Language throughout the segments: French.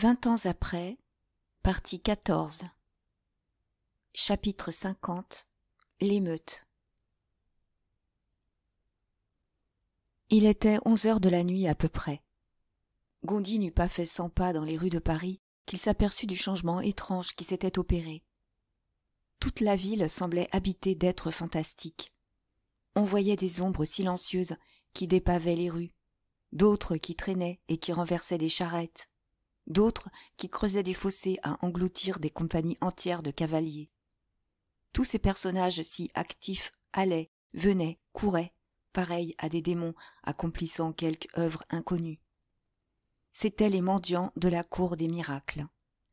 Vingt ans après, partie 14 Chapitre 50 L'émeute Il était onze heures de la nuit à peu près. Gondy n'eut pas fait cent pas dans les rues de Paris qu'il s'aperçut du changement étrange qui s'était opéré. Toute la ville semblait habitée d'êtres fantastiques. On voyait des ombres silencieuses qui dépavaient les rues, d'autres qui traînaient et qui renversaient des charrettes d'autres qui creusaient des fossés à engloutir des compagnies entières de cavaliers. Tous ces personnages si actifs allaient, venaient, couraient, pareils à des démons accomplissant quelque œuvre inconnue. C'étaient les mendiants de la cour des miracles.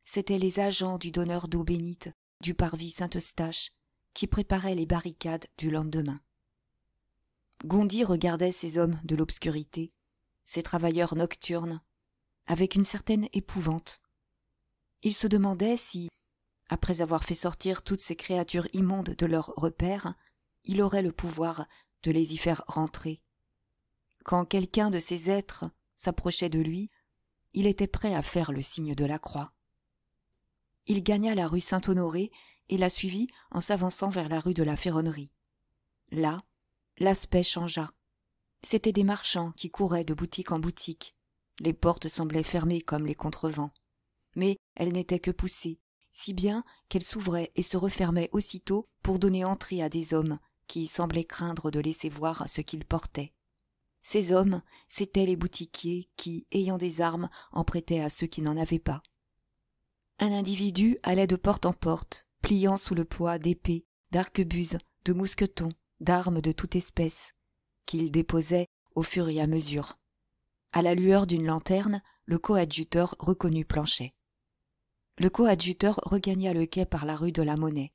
C'étaient les agents du donneur d'eau bénite du parvis Saint-Eustache qui préparaient les barricades du lendemain. Gondy regardait ces hommes de l'obscurité, ces travailleurs nocturnes avec une certaine épouvante il se demandait si après avoir fait sortir toutes ces créatures immondes de leur repaire il aurait le pouvoir de les y faire rentrer quand quelqu'un de ces êtres s'approchait de lui il était prêt à faire le signe de la croix il gagna la rue Saint-Honoré et la suivit en s'avançant vers la rue de la Ferronnerie. Là, l'aspect changea. C'étaient des marchands qui couraient de boutique en boutique, les portes semblaient fermées comme les contrevents mais elles n'étaient que poussées si bien qu'elles s'ouvraient et se refermaient aussitôt pour donner entrée à des hommes qui semblaient craindre de laisser voir ce qu'ils portaient ces hommes c'étaient les boutiquiers qui ayant des armes en prêtaient à ceux qui n'en avaient pas un individu allait de porte en porte pliant sous le poids d'épées d'arquebuses de mousquetons d'armes de toute espèce qu'il déposait au fur et à mesure à la lueur d'une lanterne, le coadjuteur reconnut Planchet. Le coadjuteur regagna le quai par la rue de la Monnaie.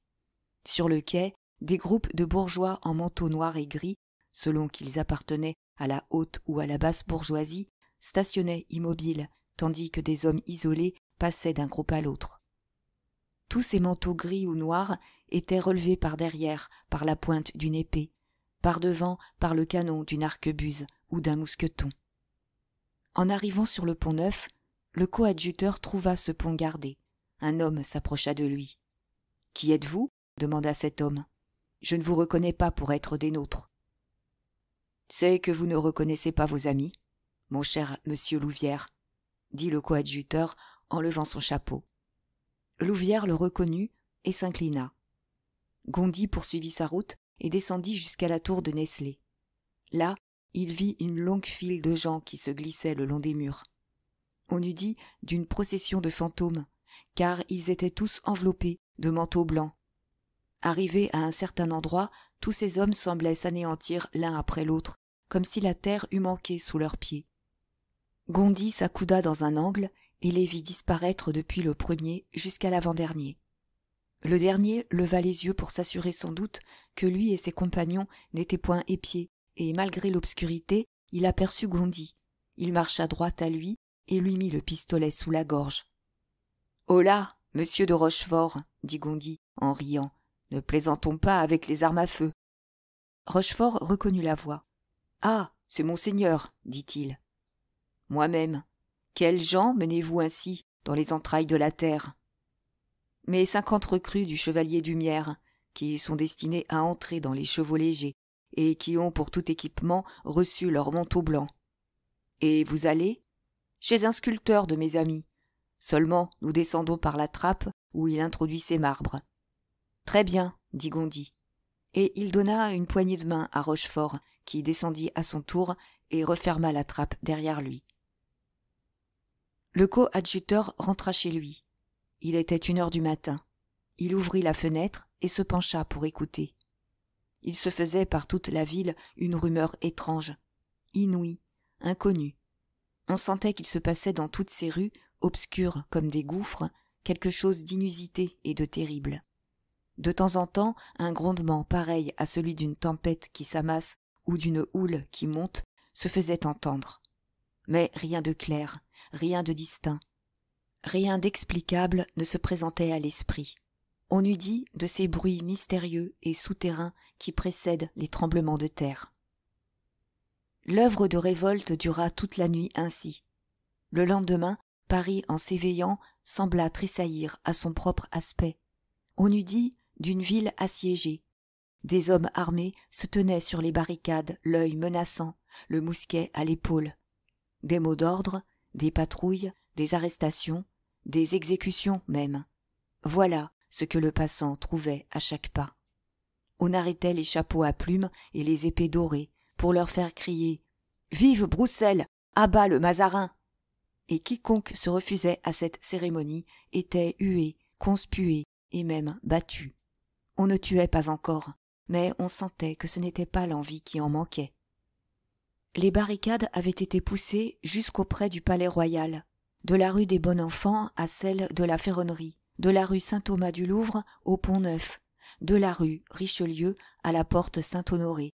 Sur le quai, des groupes de bourgeois en manteaux noirs et gris, selon qu'ils appartenaient à la haute ou à la basse bourgeoisie, stationnaient immobiles, tandis que des hommes isolés passaient d'un groupe à l'autre. Tous ces manteaux gris ou noirs étaient relevés par derrière, par la pointe d'une épée, par devant, par le canon d'une arquebuse ou d'un mousqueton en arrivant sur le pont neuf le coadjuteur trouva ce pont gardé un homme s'approcha de lui qui êtes-vous demanda cet homme je ne vous reconnais pas pour être des nôtres c'est que vous ne reconnaissez pas vos amis mon cher monsieur louvière dit le coadjuteur en levant son chapeau louvière le reconnut et s'inclina gondy poursuivit sa route et descendit jusqu'à la tour de Nestlé. là il vit une longue file de gens qui se glissaient le long des murs. On eût dit d'une procession de fantômes, car ils étaient tous enveloppés de manteaux blancs. Arrivés à un certain endroit, tous ces hommes semblaient s'anéantir l'un après l'autre, comme si la terre eût manqué sous leurs pieds. Gondy s'accouda dans un angle et les vit disparaître depuis le premier jusqu'à l'avant-dernier. Le dernier leva les yeux pour s'assurer sans doute que lui et ses compagnons n'étaient point épiés et malgré l'obscurité il aperçut gondy il marcha droit à lui et lui mit le pistolet sous la gorge Hola, monsieur de rochefort dit gondy en riant ne plaisantons pas avec les armes à feu rochefort reconnut la voix ah c'est monseigneur dit-il moi-même Quels gens menez-vous ainsi dans les entrailles de la terre mes cinquante recrues du chevalier Dumière, qui sont destinées à entrer dans les chevaux légers et qui ont pour tout équipement reçu leur manteau blanc. Et vous allez Chez un sculpteur de mes amis. Seulement, nous descendons par la trappe où il introduit ses marbres. Très bien, dit Gondy. Et il donna une poignée de main à Rochefort, qui descendit à son tour et referma la trappe derrière lui. Le coadjuteur rentra chez lui. Il était une heure du matin. Il ouvrit la fenêtre et se pencha pour écouter il se faisait par toute la ville une rumeur étrange inouïe inconnue on sentait qu'il se passait dans toutes ces rues obscures comme des gouffres quelque chose d'inusité et de terrible de temps en temps un grondement pareil à celui d'une tempête qui s'amasse ou d'une houle qui monte se faisait entendre mais rien de clair rien de distinct rien d'explicable ne se présentait à l'esprit on eût dit de ces bruits mystérieux et souterrains qui précèdent les tremblements de terre. L'œuvre de révolte dura toute la nuit ainsi. Le lendemain, Paris, en s'éveillant, sembla tressaillir à son propre aspect. On eût dit d'une ville assiégée. Des hommes armés se tenaient sur les barricades, l'œil menaçant, le mousquet à l'épaule. Des mots d'ordre, des patrouilles, des arrestations, des exécutions même. Voilà ce que le passant trouvait à chaque pas on arrêtait les chapeaux à plumes et les épées dorées pour leur faire crier vive Bruxelles à bas le mazarin et quiconque se refusait à cette cérémonie était hué conspué et même battu on ne tuait pas encore mais on sentait que ce n'était pas l'envie qui en manquait les barricades avaient été poussées jusqu'auprès du palais royal de la rue des Bons enfants à celle de la ferronnerie de la rue Saint-Thomas du Louvre au Pont-Neuf, de la rue Richelieu à la porte Saint-Honoré.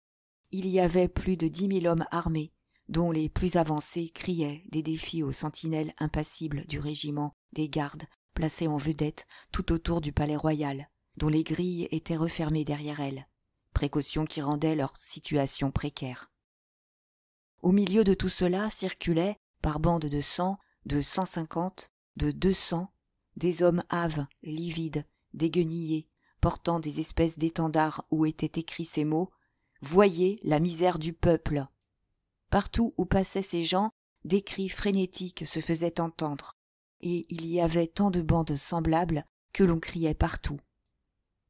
Il y avait plus de dix mille hommes armés, dont les plus avancés criaient des défis aux sentinelles impassibles du régiment des gardes placés en vedette tout autour du palais royal, dont les grilles étaient refermées derrière elles, précaution qui rendait leur situation précaire. Au milieu de tout cela circulaient, par bandes de cent, de cent cinquante, de deux cents, des hommes hâves livides déguenillés portant des espèces d'étendards où étaient écrits ces mots voyez la misère du peuple partout où passaient ces gens des cris frénétiques se faisaient entendre et il y avait tant de bandes semblables que l'on criait partout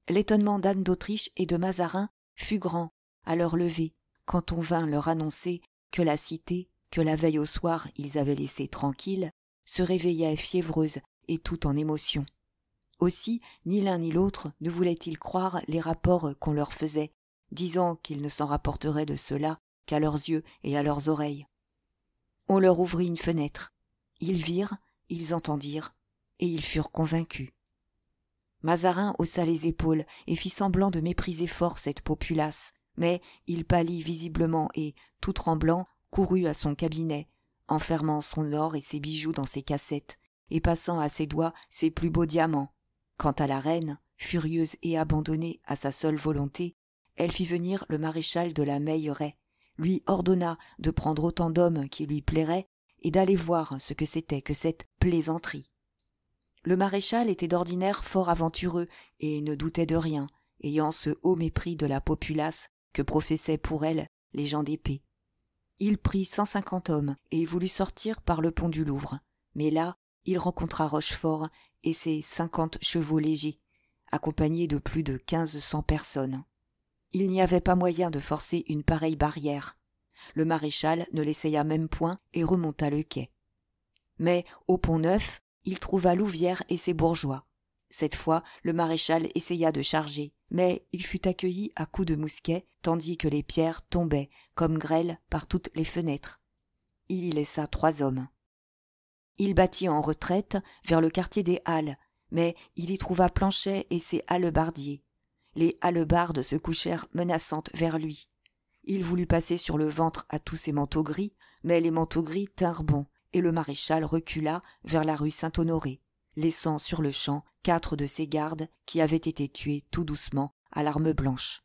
l'étonnement d'anne d'autriche et de mazarin fut grand à leur lever quand on vint leur annoncer que la cité que la veille au soir ils avaient laissée tranquille se réveillait fiévreuse et tout en émotion aussi ni l'un ni l'autre ne voulaient-ils croire les rapports qu'on leur faisait disant qu'ils ne s'en rapporteraient de cela qu'à leurs yeux et à leurs oreilles on leur ouvrit une fenêtre ils virent ils entendirent et ils furent convaincus mazarin haussa les épaules et fit semblant de mépriser fort cette populace mais il pâlit visiblement et tout tremblant courut à son cabinet enfermant son or et ses bijoux dans ses cassettes et passant à ses doigts ses plus beaux diamants quant à la reine furieuse et abandonnée à sa seule volonté elle fit venir le maréchal de la meilleraye lui ordonna de prendre autant d'hommes qui lui plairaient et d'aller voir ce que c'était que cette plaisanterie le maréchal était d'ordinaire fort aventureux et ne doutait de rien ayant ce haut mépris de la populace que professaient pour elle les gens d'épée il prit cent cinquante hommes et voulut sortir par le pont du louvre mais là il rencontra Rochefort et ses cinquante chevaux légers, accompagnés de plus de quinze cents personnes. Il n'y avait pas moyen de forcer une pareille barrière. Le maréchal ne l'essaya même point et remonta le quai. Mais au Pont-Neuf, il trouva Louvière et ses bourgeois. Cette fois, le maréchal essaya de charger, mais il fut accueilli à coups de mousquet, tandis que les pierres tombaient, comme grêle par toutes les fenêtres. Il y laissa trois hommes. Il battit en retraite vers le quartier des Halles, mais il y trouva Planchet et ses hallebardiers. Les hallebardes se couchèrent menaçantes vers lui. Il voulut passer sur le ventre à tous ses manteaux gris, mais les manteaux gris tinrent bon, et le maréchal recula vers la rue Saint-Honoré, laissant sur le champ quatre de ses gardes qui avaient été tués tout doucement à l'arme blanche.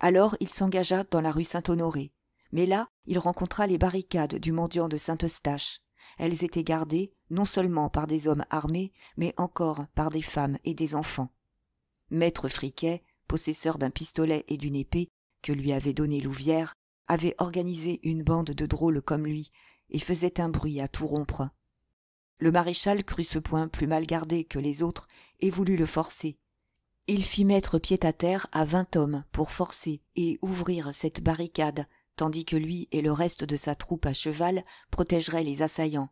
Alors il s'engagea dans la rue Saint-Honoré, mais là il rencontra les barricades du mendiant de Saint-Eustache, elles étaient gardées non seulement par des hommes armés, mais encore par des femmes et des enfants. Maître Friquet, possesseur d'un pistolet et d'une épée que lui avait donné Louvière, avait organisé une bande de drôles comme lui, et faisait un bruit à tout rompre. Le maréchal crut ce point plus mal gardé que les autres, et voulut le forcer. Il fit mettre pied à terre à vingt hommes pour forcer et ouvrir cette barricade tandis que lui et le reste de sa troupe à cheval protégeraient les assaillants.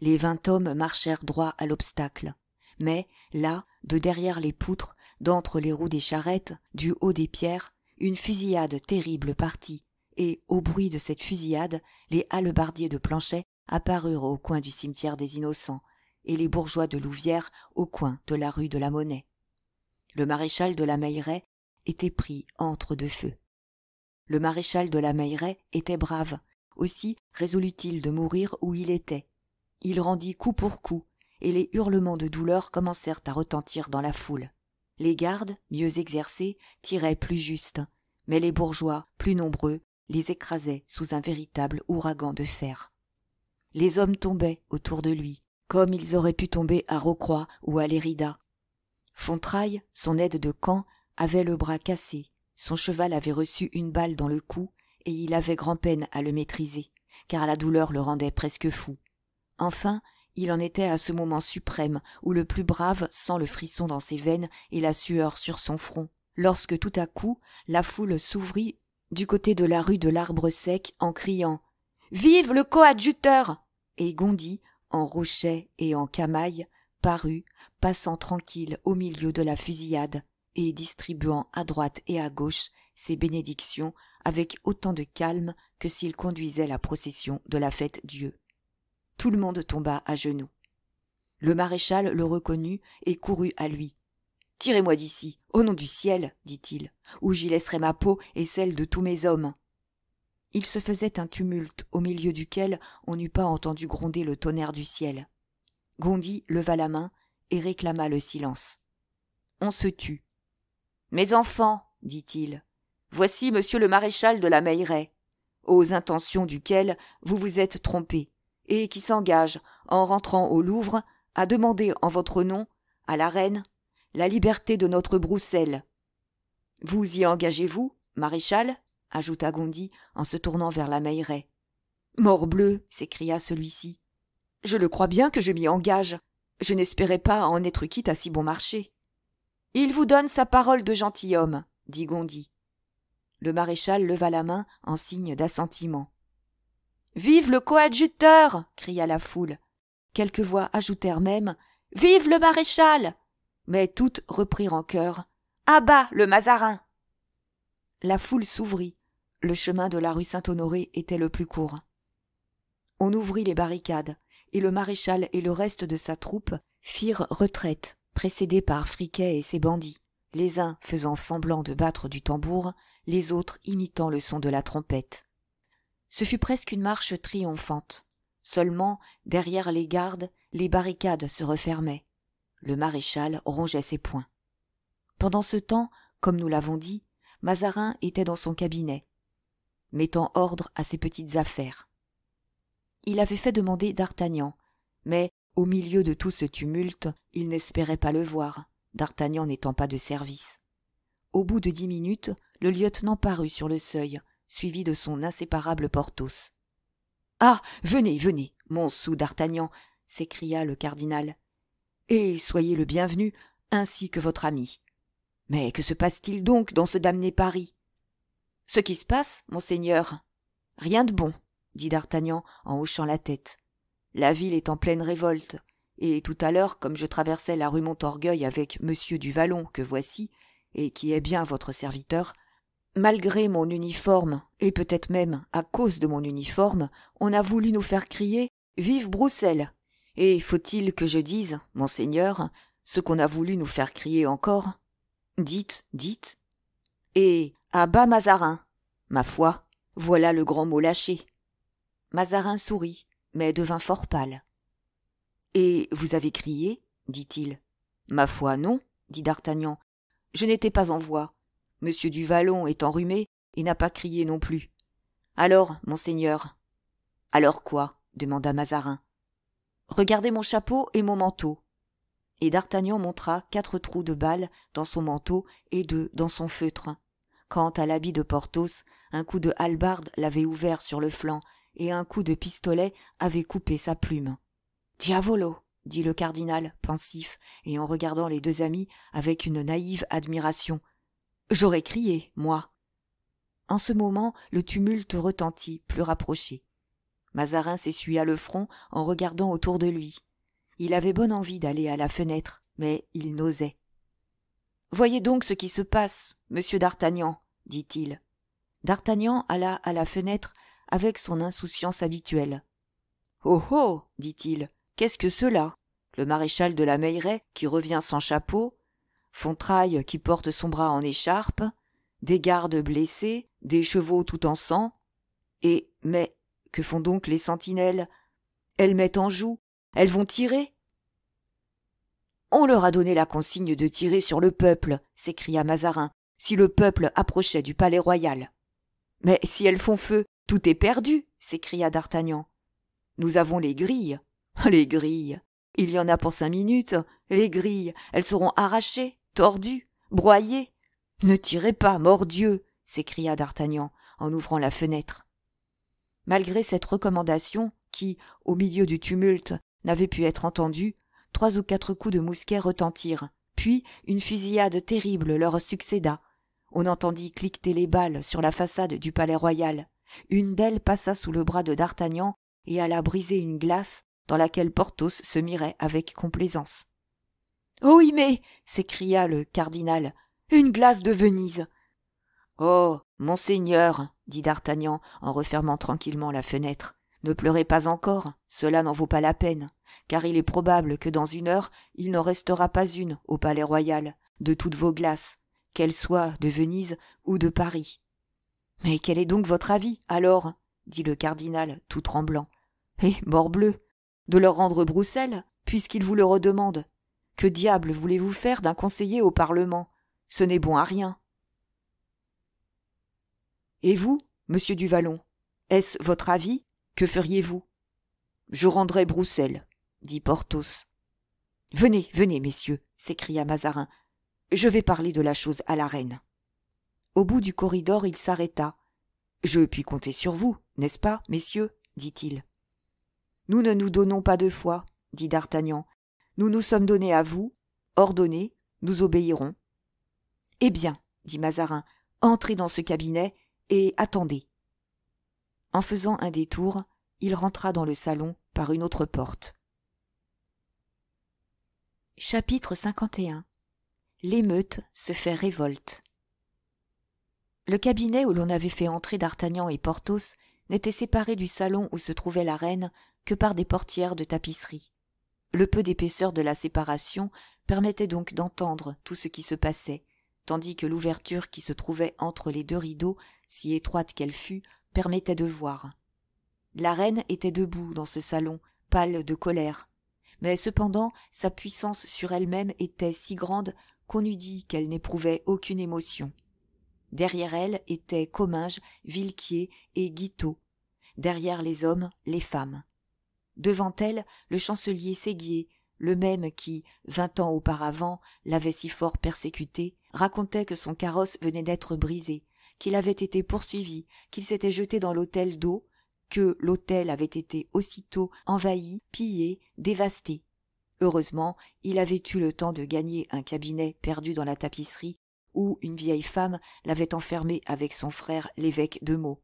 Les vingt hommes marchèrent droit à l'obstacle. Mais, là, de derrière les poutres, d'entre les roues des charrettes, du haut des pierres, une fusillade terrible partit, et, au bruit de cette fusillade, les hallebardiers de Planchet apparurent au coin du cimetière des Innocents, et les bourgeois de Louvière au coin de la rue de la Monnaie. Le maréchal de la Meilleraie était pris entre deux feux le maréchal de la meilleraye était brave aussi résolut il de mourir où il était il rendit coup pour coup et les hurlements de douleur commencèrent à retentir dans la foule les gardes mieux exercés tiraient plus juste mais les bourgeois plus nombreux les écrasaient sous un véritable ouragan de fer les hommes tombaient autour de lui comme ils auraient pu tomber à Rocroi ou à lérida fontrailles son aide de camp avait le bras cassé son cheval avait reçu une balle dans le cou et il avait grand peine à le maîtriser car la douleur le rendait presque fou enfin il en était à ce moment suprême où le plus brave sent le frisson dans ses veines et la sueur sur son front lorsque tout à coup la foule s'ouvrit du côté de la rue de larbre sec en criant vive le coadjuteur et Gondi, en rochet et en camaille, parut passant tranquille au milieu de la fusillade et distribuant à droite et à gauche ses bénédictions avec autant de calme que s'il conduisait la procession de la fête dieu tout le monde tomba à genoux le maréchal le reconnut et courut à lui tirez-moi d'ici au nom du ciel dit-il ou j'y laisserai ma peau et celle de tous mes hommes il se faisait un tumulte au milieu duquel on n'eût pas entendu gronder le tonnerre du ciel gondy leva la main et réclama le silence on se tut mes enfants, dit-il, voici monsieur le maréchal de la Meilleray, aux intentions duquel vous vous êtes trompés, et qui s'engage, en rentrant au Louvre, à demander en votre nom, à la reine, la liberté de notre Bruxelles. Vous y engagez-vous, maréchal ajouta Gondy en se tournant vers la Mort Morbleu s'écria celui-ci. Je le crois bien que je m'y engage. Je n'espérais pas en être quitte à si bon marché. Il vous donne sa parole de gentilhomme, dit Gondy. Le maréchal leva la main en signe d'assentiment. Vive le coadjuteur cria la foule. Quelques voix ajoutèrent même Vive le maréchal Mais toutes reprirent en cœur, À bas le Mazarin La foule s'ouvrit. Le chemin de la rue Saint-Honoré était le plus court. On ouvrit les barricades, et le maréchal et le reste de sa troupe firent retraite précédés par Friquet et ses bandits, les uns faisant semblant de battre du tambour, les autres imitant le son de la trompette. Ce fut presque une marche triomphante. Seulement, derrière les gardes, les barricades se refermaient. Le maréchal rongeait ses poings. Pendant ce temps, comme nous l'avons dit, Mazarin était dans son cabinet, mettant ordre à ses petites affaires. Il avait fait demander d'Artagnan, mais au milieu de tout ce tumulte il n'espérait pas le voir d'artagnan n'étant pas de service au bout de dix minutes le lieutenant parut sur le seuil suivi de son inséparable porthos ah venez venez mon sou d'artagnan s'écria le cardinal et soyez le bienvenu ainsi que votre ami mais que se passe-t-il donc dans ce damné paris ce qui se passe monseigneur rien de bon dit d'artagnan en hochant la tête la ville est en pleine révolte, et tout à l'heure, comme je traversais la rue Montorgueil avec monsieur du Vallon que voici, et qui est bien votre serviteur, malgré mon uniforme, et peut-être même à cause de mon uniforme, on a voulu nous faire crier Vive Bruxelles Et faut-il que je dise, monseigneur, ce qu'on a voulu nous faire crier encore Dites, dites. Et à bas Mazarin Ma foi, voilà le grand mot lâché. Mazarin sourit mais devint fort pâle. Et vous avez crié dit-il. Ma foi, non, dit d'Artagnan. Je n'étais pas en voix. Monsieur du Vallon est enrhumé et n'a pas crié non plus. Alors, monseigneur Alors quoi demanda Mazarin. Regardez mon chapeau et mon manteau. Et d'Artagnan montra quatre trous de balles dans son manteau et deux dans son feutre. Quant à l'habit de Porthos, un coup de hallebarde l'avait ouvert sur le flanc et un coup de pistolet avait coupé sa plume. Diavolo dit le cardinal, pensif, et en regardant les deux amis avec une naïve admiration. J'aurais crié, moi. En ce moment le tumulte retentit, plus rapproché. Mazarin s'essuya le front en regardant autour de lui. Il avait bonne envie d'aller à la fenêtre, mais il n'osait. Voyez donc ce qui se passe, monsieur d'Artagnan, dit-il. D'Artagnan alla à la fenêtre avec son insouciance habituelle. Oh oh dit-il, qu'est-ce que cela Le maréchal de la Meilleray, qui revient sans chapeau, Fontrailles qui porte son bras en écharpe, des gardes blessés, des chevaux tout en sang. Et, mais, que font donc les sentinelles Elles mettent en joue, elles vont tirer On leur a donné la consigne de tirer sur le peuple, s'écria Mazarin, si le peuple approchait du palais royal. Mais si elles font feu, tout est perdu s'écria d'artagnan nous avons les grilles les grilles il y en a pour cinq minutes les grilles elles seront arrachées tordues broyées ne tirez pas mordieu s'écria d'artagnan en ouvrant la fenêtre malgré cette recommandation qui au milieu du tumulte n'avait pu être entendue trois ou quatre coups de mousquet retentirent puis une fusillade terrible leur succéda on entendit cliqueter les balles sur la façade du palais-royal une d'elles passa sous le bras de D'Artagnan et alla briser une glace dans laquelle Porthos se mirait avec complaisance. Oh, mais s'écria le cardinal, une glace de Venise. Oh. Monseigneur, dit D'Artagnan en refermant tranquillement la fenêtre, ne pleurez pas encore, cela n'en vaut pas la peine, car il est probable que dans une heure il n'en restera pas une au palais royal, de toutes vos glaces, qu'elles soient de Venise ou de Paris. Mais quel est donc votre avis, alors dit le cardinal, tout tremblant. Eh, morbleu De leur rendre Bruxelles, puisqu'ils vous le redemandent. Que diable voulez-vous faire d'un conseiller au Parlement Ce n'est bon à rien. Et vous, monsieur Duvalon, est-ce votre avis Que feriez-vous Je rendrai Bruxelles, dit Porthos. Venez, venez, messieurs, s'écria Mazarin. Je vais parler de la chose à la reine au bout du corridor il s'arrêta je puis compter sur vous n'est-ce pas messieurs dit-il nous ne nous donnons pas deux fois dit d'artagnan nous nous sommes donnés à vous ordonnez nous obéirons eh bien dit mazarin entrez dans ce cabinet et attendez en faisant un détour il rentra dans le salon par une autre porte chapitre l'émeute se fait révolte le cabinet où l'on avait fait entrer d'Artagnan et Porthos n'était séparé du salon où se trouvait la reine que par des portières de tapisserie. Le peu d'épaisseur de la séparation permettait donc d'entendre tout ce qui se passait, tandis que l'ouverture qui se trouvait entre les deux rideaux, si étroite qu'elle fût, permettait de voir. La reine était debout dans ce salon, pâle de colère. Mais cependant, sa puissance sur elle-même était si grande qu'on eût dit qu'elle n'éprouvait aucune émotion. Derrière elle étaient Comminges, Villequier et Guiteau. Derrière les hommes, les femmes. Devant elle, le chancelier Séguier, le même qui, vingt ans auparavant, l'avait si fort persécuté, racontait que son carrosse venait d'être brisé, qu'il avait été poursuivi, qu'il s'était jeté dans l'hôtel d'eau, que l'hôtel avait été aussitôt envahi, pillé, dévasté. Heureusement, il avait eu le temps de gagner un cabinet perdu dans la tapisserie où une vieille femme l'avait enfermé avec son frère l'évêque de Meaux.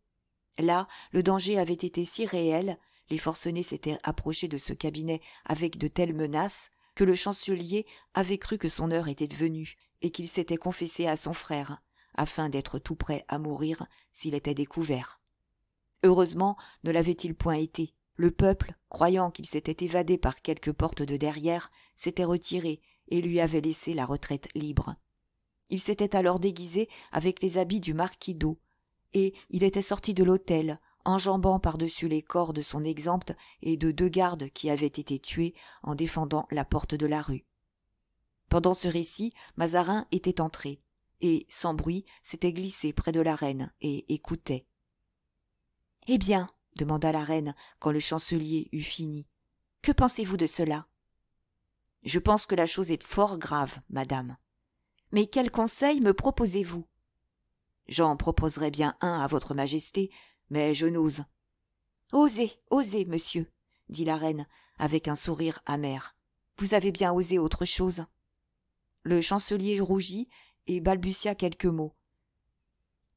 Là, le danger avait été si réel, les forcenés s'étaient approchés de ce cabinet avec de telles menaces, que le chancelier avait cru que son heure était venue et qu'il s'était confessé à son frère, afin d'être tout prêt à mourir s'il était découvert. Heureusement, ne l'avait-il point été. Le peuple, croyant qu'il s'était évadé par quelque porte de derrière, s'était retiré et lui avait laissé la retraite libre. Il s'était alors déguisé avec les habits du marquis d'eau, et il était sorti de l'hôtel, enjambant par-dessus les corps de son exempte et de deux gardes qui avaient été tués en défendant la porte de la rue. Pendant ce récit, Mazarin était entré, et, sans bruit, s'était glissé près de la reine et écoutait. Eh bien, demanda la reine quand le chancelier eut fini, que pensez-vous de cela Je pense que la chose est fort grave, madame, mais quel conseil me proposez-vous J'en proposerais bien un à votre majesté, mais je n'ose. Osez, osez, monsieur, dit la reine, avec un sourire amer. Vous avez bien osé autre chose. Le chancelier rougit et balbutia quelques mots.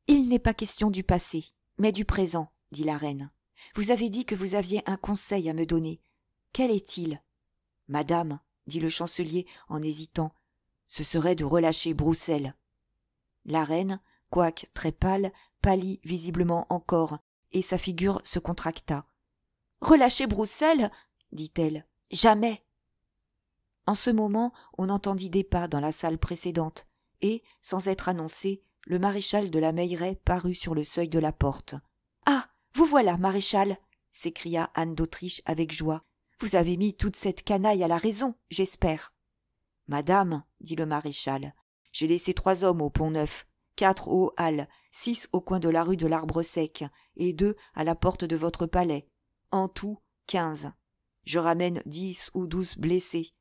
Il n'est pas question du passé, mais du présent, dit la reine. Vous avez dit que vous aviez un conseil à me donner. Quel est-il Madame, dit le chancelier en hésitant, ce serait de relâcher Broussel. La reine, quoique très pâle, pâlit visiblement encore, et sa figure se contracta. Relâcher Broussel dit-elle. Jamais En ce moment, on entendit des pas dans la salle précédente, et, sans être annoncé, le maréchal de la Meilleray parut sur le seuil de la porte. Ah Vous voilà, maréchal s'écria Anne d'Autriche avec joie. Vous avez mis toute cette canaille à la raison, j'espère. Madame, dit le maréchal, j'ai laissé trois hommes au Pont-Neuf, quatre au Halles, six au coin de la rue de l'Arbre sec, et deux à la porte de votre palais. En tout, quinze. Je ramène dix ou douze blessés.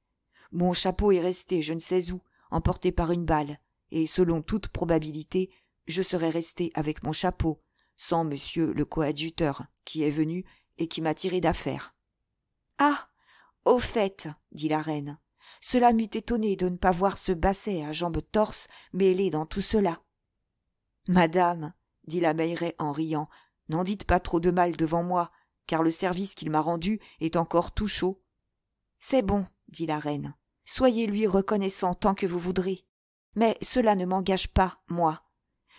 Mon chapeau est resté je ne sais où, emporté par une balle, et selon toute probabilité, je serais resté avec mon chapeau, sans monsieur le coadjuteur, qui est venu et qui m'a tiré d'affaire. Ah. Au fait, dit la reine, cela m'eût étonné de ne pas voir ce basset à jambes torses mêlé dans tout cela. Madame, dit la Meilleraie en riant, n'en dites pas trop de mal devant moi, car le service qu'il m'a rendu est encore tout chaud. C'est bon, dit la reine, soyez-lui reconnaissant tant que vous voudrez. Mais cela ne m'engage pas, moi.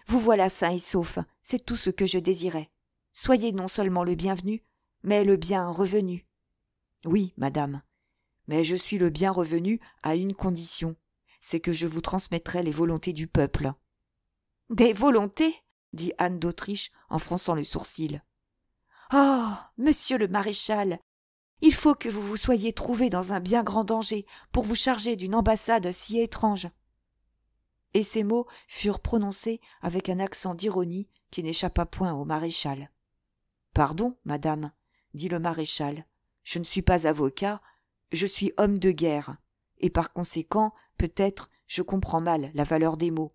Vous voilà sain et sauf, c'est tout ce que je désirais. Soyez non seulement le bienvenu, mais le bien revenu. Oui, madame, mais je suis le bien revenu à une condition c'est que je vous transmettrai les volontés du peuple des volontés dit anne d'autriche en fronçant le sourcil oh monsieur le maréchal il faut que vous vous soyez trouvé dans un bien grand danger pour vous charger d'une ambassade si étrange et ces mots furent prononcés avec un accent d'ironie qui n'échappa point au maréchal pardon madame dit le maréchal je ne suis pas avocat je suis homme de guerre, et par conséquent, peut-être, je comprends mal la valeur des mots.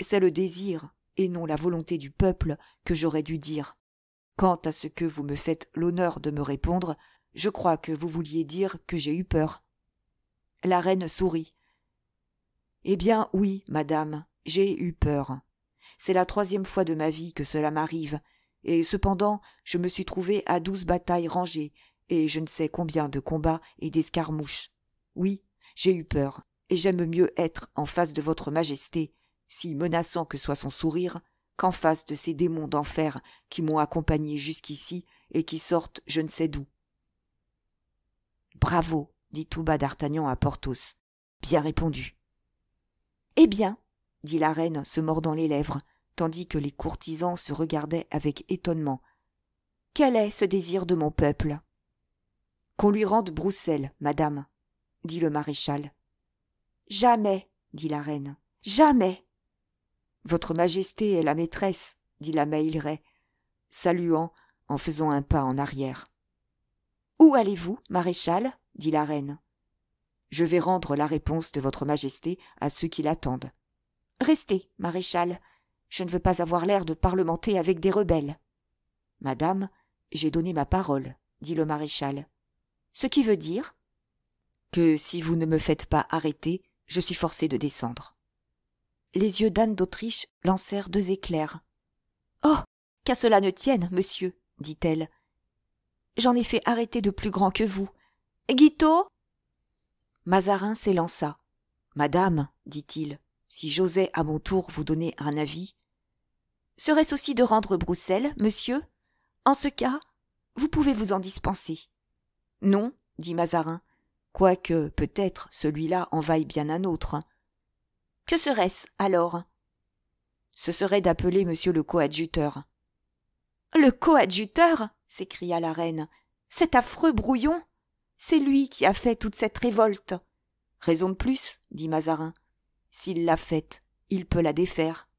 C'est le désir, et non la volonté du peuple, que j'aurais dû dire. Quant à ce que vous me faites l'honneur de me répondre, je crois que vous vouliez dire que j'ai eu peur. La reine sourit. Eh bien, oui, madame, j'ai eu peur. C'est la troisième fois de ma vie que cela m'arrive, et cependant je me suis trouvé à douze batailles rangées, et je ne sais combien de combats et d'escarmouches. Oui, j'ai eu peur, et j'aime mieux être en face de votre majesté, si menaçant que soit son sourire, qu'en face de ces démons d'enfer qui m'ont accompagné jusqu'ici et qui sortent je ne sais d'où. Bravo, dit tout bas d'Artagnan à Porthos. Bien répondu. Eh bien, dit la reine, se mordant les lèvres, tandis que les courtisans se regardaient avec étonnement. Quel est ce désir de mon peuple? Qu'on lui rende Bruxelles, madame, dit le maréchal. Jamais, dit la reine, jamais. Votre Majesté est la maîtresse, dit la Mailleraie, saluant en faisant un pas en arrière. Où allez-vous, maréchal dit la reine. Je vais rendre la réponse de Votre Majesté à ceux qui l'attendent. Restez, maréchal. Je ne veux pas avoir l'air de parlementer avec des rebelles. Madame, j'ai donné ma parole, dit le maréchal ce qui veut dire que si vous ne me faites pas arrêter, je suis forcé de descendre. Les yeux d'Anne d'Autriche lancèrent deux éclairs. Oh qu'à cela ne tienne, monsieur, dit-elle. J'en ai fait arrêter de plus grands que vous. Guiteau Mazarin s'élança. Madame, dit-il, si j'osais à mon tour vous donner un avis. Serait-ce aussi de rendre Bruxelles, monsieur En ce cas, vous pouvez vous en dispenser. Non, dit Mazarin, quoique peut-être celui-là en bien un autre. Que serait-ce alors Ce serait d'appeler monsieur le coadjuteur. Le coadjuteur s'écria la reine. Cet affreux brouillon C'est lui qui a fait toute cette révolte. Raison de plus, dit Mazarin. S'il l'a faite, il peut la défaire.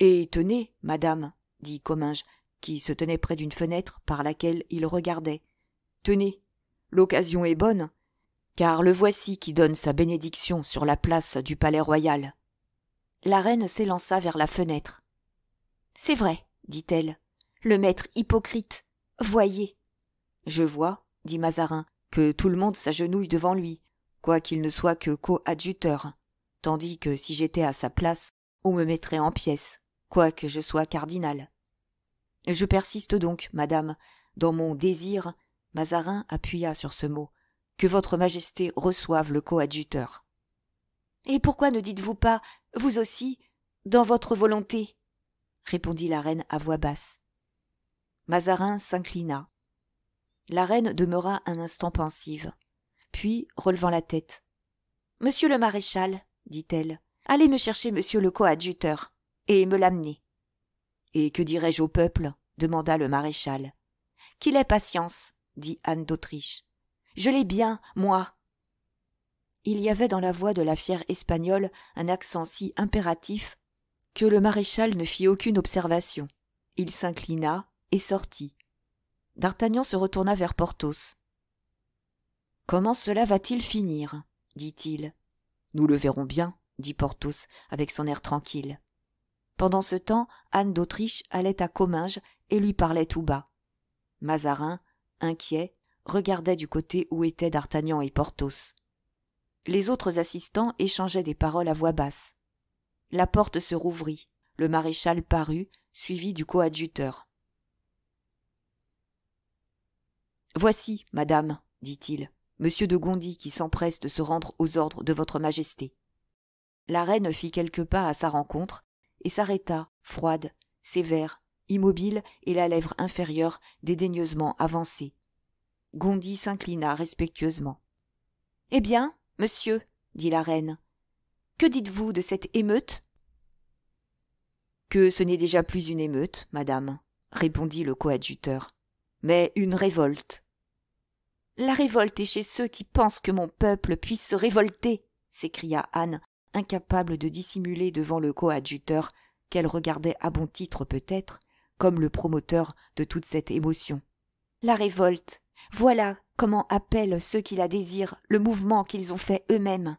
Et tenez, madame, dit Comminges, qui se tenait près d'une fenêtre par laquelle il regardait. Tenez, l'occasion est bonne, car le voici qui donne sa bénédiction sur la place du palais royal. La reine s'élança vers la fenêtre. C'est vrai, dit-elle, le maître hypocrite. Voyez. Je vois, dit Mazarin, que tout le monde s'agenouille devant lui, quoiqu'il ne soit que coadjuteur, tandis que si j'étais à sa place, on me mettrait en pièces, quoique je sois cardinal. Je persiste donc, madame, dans mon désir, Mazarin appuya sur ce mot, que votre majesté reçoive le coadjuteur. Et pourquoi ne dites-vous pas, vous aussi, dans votre volonté répondit la reine à voix basse. Mazarin s'inclina. La reine demeura un instant pensive, puis relevant la tête. Monsieur le maréchal, dit-elle, allez me chercher monsieur le coadjuteur et me l'amener. Et que dirais-je au peuple demanda le maréchal. Qu'il ait patience, dit Anne d'Autriche. Je l'ai bien, moi. Il y avait dans la voix de la fière espagnole un accent si impératif que le maréchal ne fit aucune observation. Il s'inclina et sortit. D'Artagnan se retourna vers Porthos. Comment cela va-t-il finir dit-il. Nous le verrons bien, dit Porthos avec son air tranquille pendant ce temps anne d'autriche allait à comminges et lui parlait tout bas mazarin inquiet regardait du côté où étaient d'artagnan et porthos les autres assistants échangeaient des paroles à voix basse la porte se rouvrit le maréchal parut suivi du coadjuteur voici madame dit-il monsieur de gondy qui s'empresse de se rendre aux ordres de votre majesté la reine fit quelques pas à sa rencontre et s'arrêta, froide, sévère, immobile et la lèvre inférieure dédaigneusement avancée. Gondy s'inclina respectueusement. Eh bien, monsieur, dit la reine, que dites-vous de cette émeute Que ce n'est déjà plus une émeute, madame, répondit le coadjuteur, mais une révolte. La révolte est chez ceux qui pensent que mon peuple puisse se révolter, s'écria Anne incapable de dissimuler devant le coadjuteur qu'elle regardait à bon titre peut-être comme le promoteur de toute cette émotion. La révolte, voilà comment appellent ceux qui la désirent le mouvement qu'ils ont fait eux-mêmes.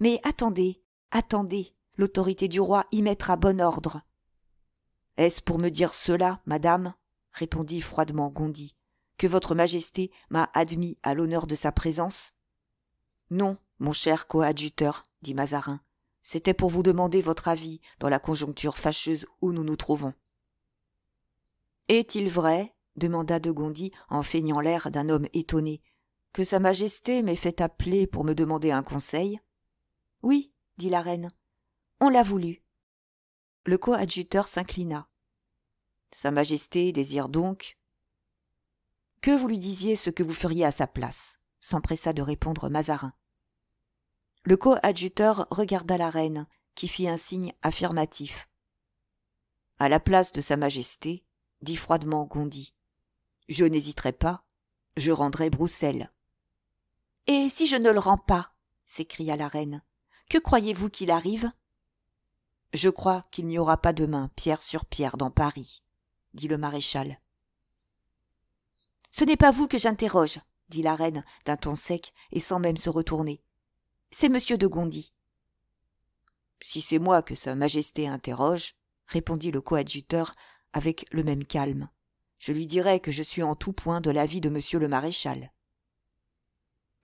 Mais attendez, attendez, l'autorité du roi y mettra bon ordre. Est-ce pour me dire cela, madame répondit froidement Gondy, que votre majesté m'a admis à l'honneur de sa présence Non, mon cher coadjuteur, dit Mazarin. C'était pour vous demander votre avis dans la conjoncture fâcheuse où nous nous trouvons. Est-il vrai, demanda de Gondy en feignant l'air d'un homme étonné, que Sa Majesté m'ait fait appeler pour me demander un conseil Oui, dit la reine. On l'a voulu. Le coadjuteur s'inclina. Sa Majesté désire donc que vous lui disiez ce que vous feriez à sa place, s'empressa de répondre Mazarin. Le coadjuteur regarda la reine, qui fit un signe affirmatif. À la place de Sa Majesté, dit froidement Gondy. Je n'hésiterai pas, je rendrai Bruxelles. — Et si je ne le rends pas s'écria la reine. Que croyez-vous qu'il arrive Je crois qu'il n'y aura pas demain pierre sur pierre dans Paris, dit le maréchal. Ce n'est pas vous que j'interroge, dit la reine d'un ton sec et sans même se retourner c'est monsieur de Gondy. Si c'est moi que Sa Majesté interroge, répondit le coadjuteur avec le même calme, je lui dirai que je suis en tout point de l'avis de monsieur le maréchal.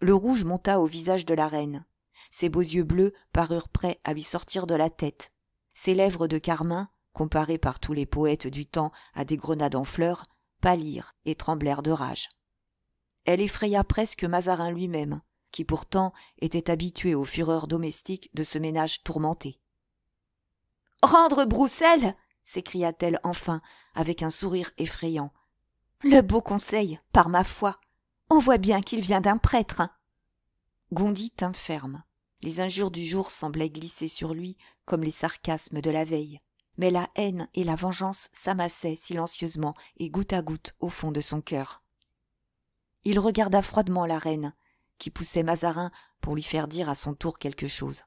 Le rouge monta au visage de la reine. Ses beaux yeux bleus parurent prêts à lui sortir de la tête. Ses lèvres de carmin, comparées par tous les poètes du temps à des grenades en fleurs, pâlirent et tremblèrent de rage. Elle effraya presque Mazarin lui-même, qui pourtant était habituée aux fureurs domestiques de ce ménage tourmenté. Rendre Bruxelles s'écria-t-elle enfin, avec un sourire effrayant. Le beau conseil, par ma foi. On voit bien qu'il vient d'un prêtre. Hein. Gondy tint ferme. Les injures du jour semblaient glisser sur lui comme les sarcasmes de la veille. Mais la haine et la vengeance s'amassaient silencieusement et goutte à goutte au fond de son cœur. Il regarda froidement la reine, qui poussait Mazarin pour lui faire dire à son tour quelque chose.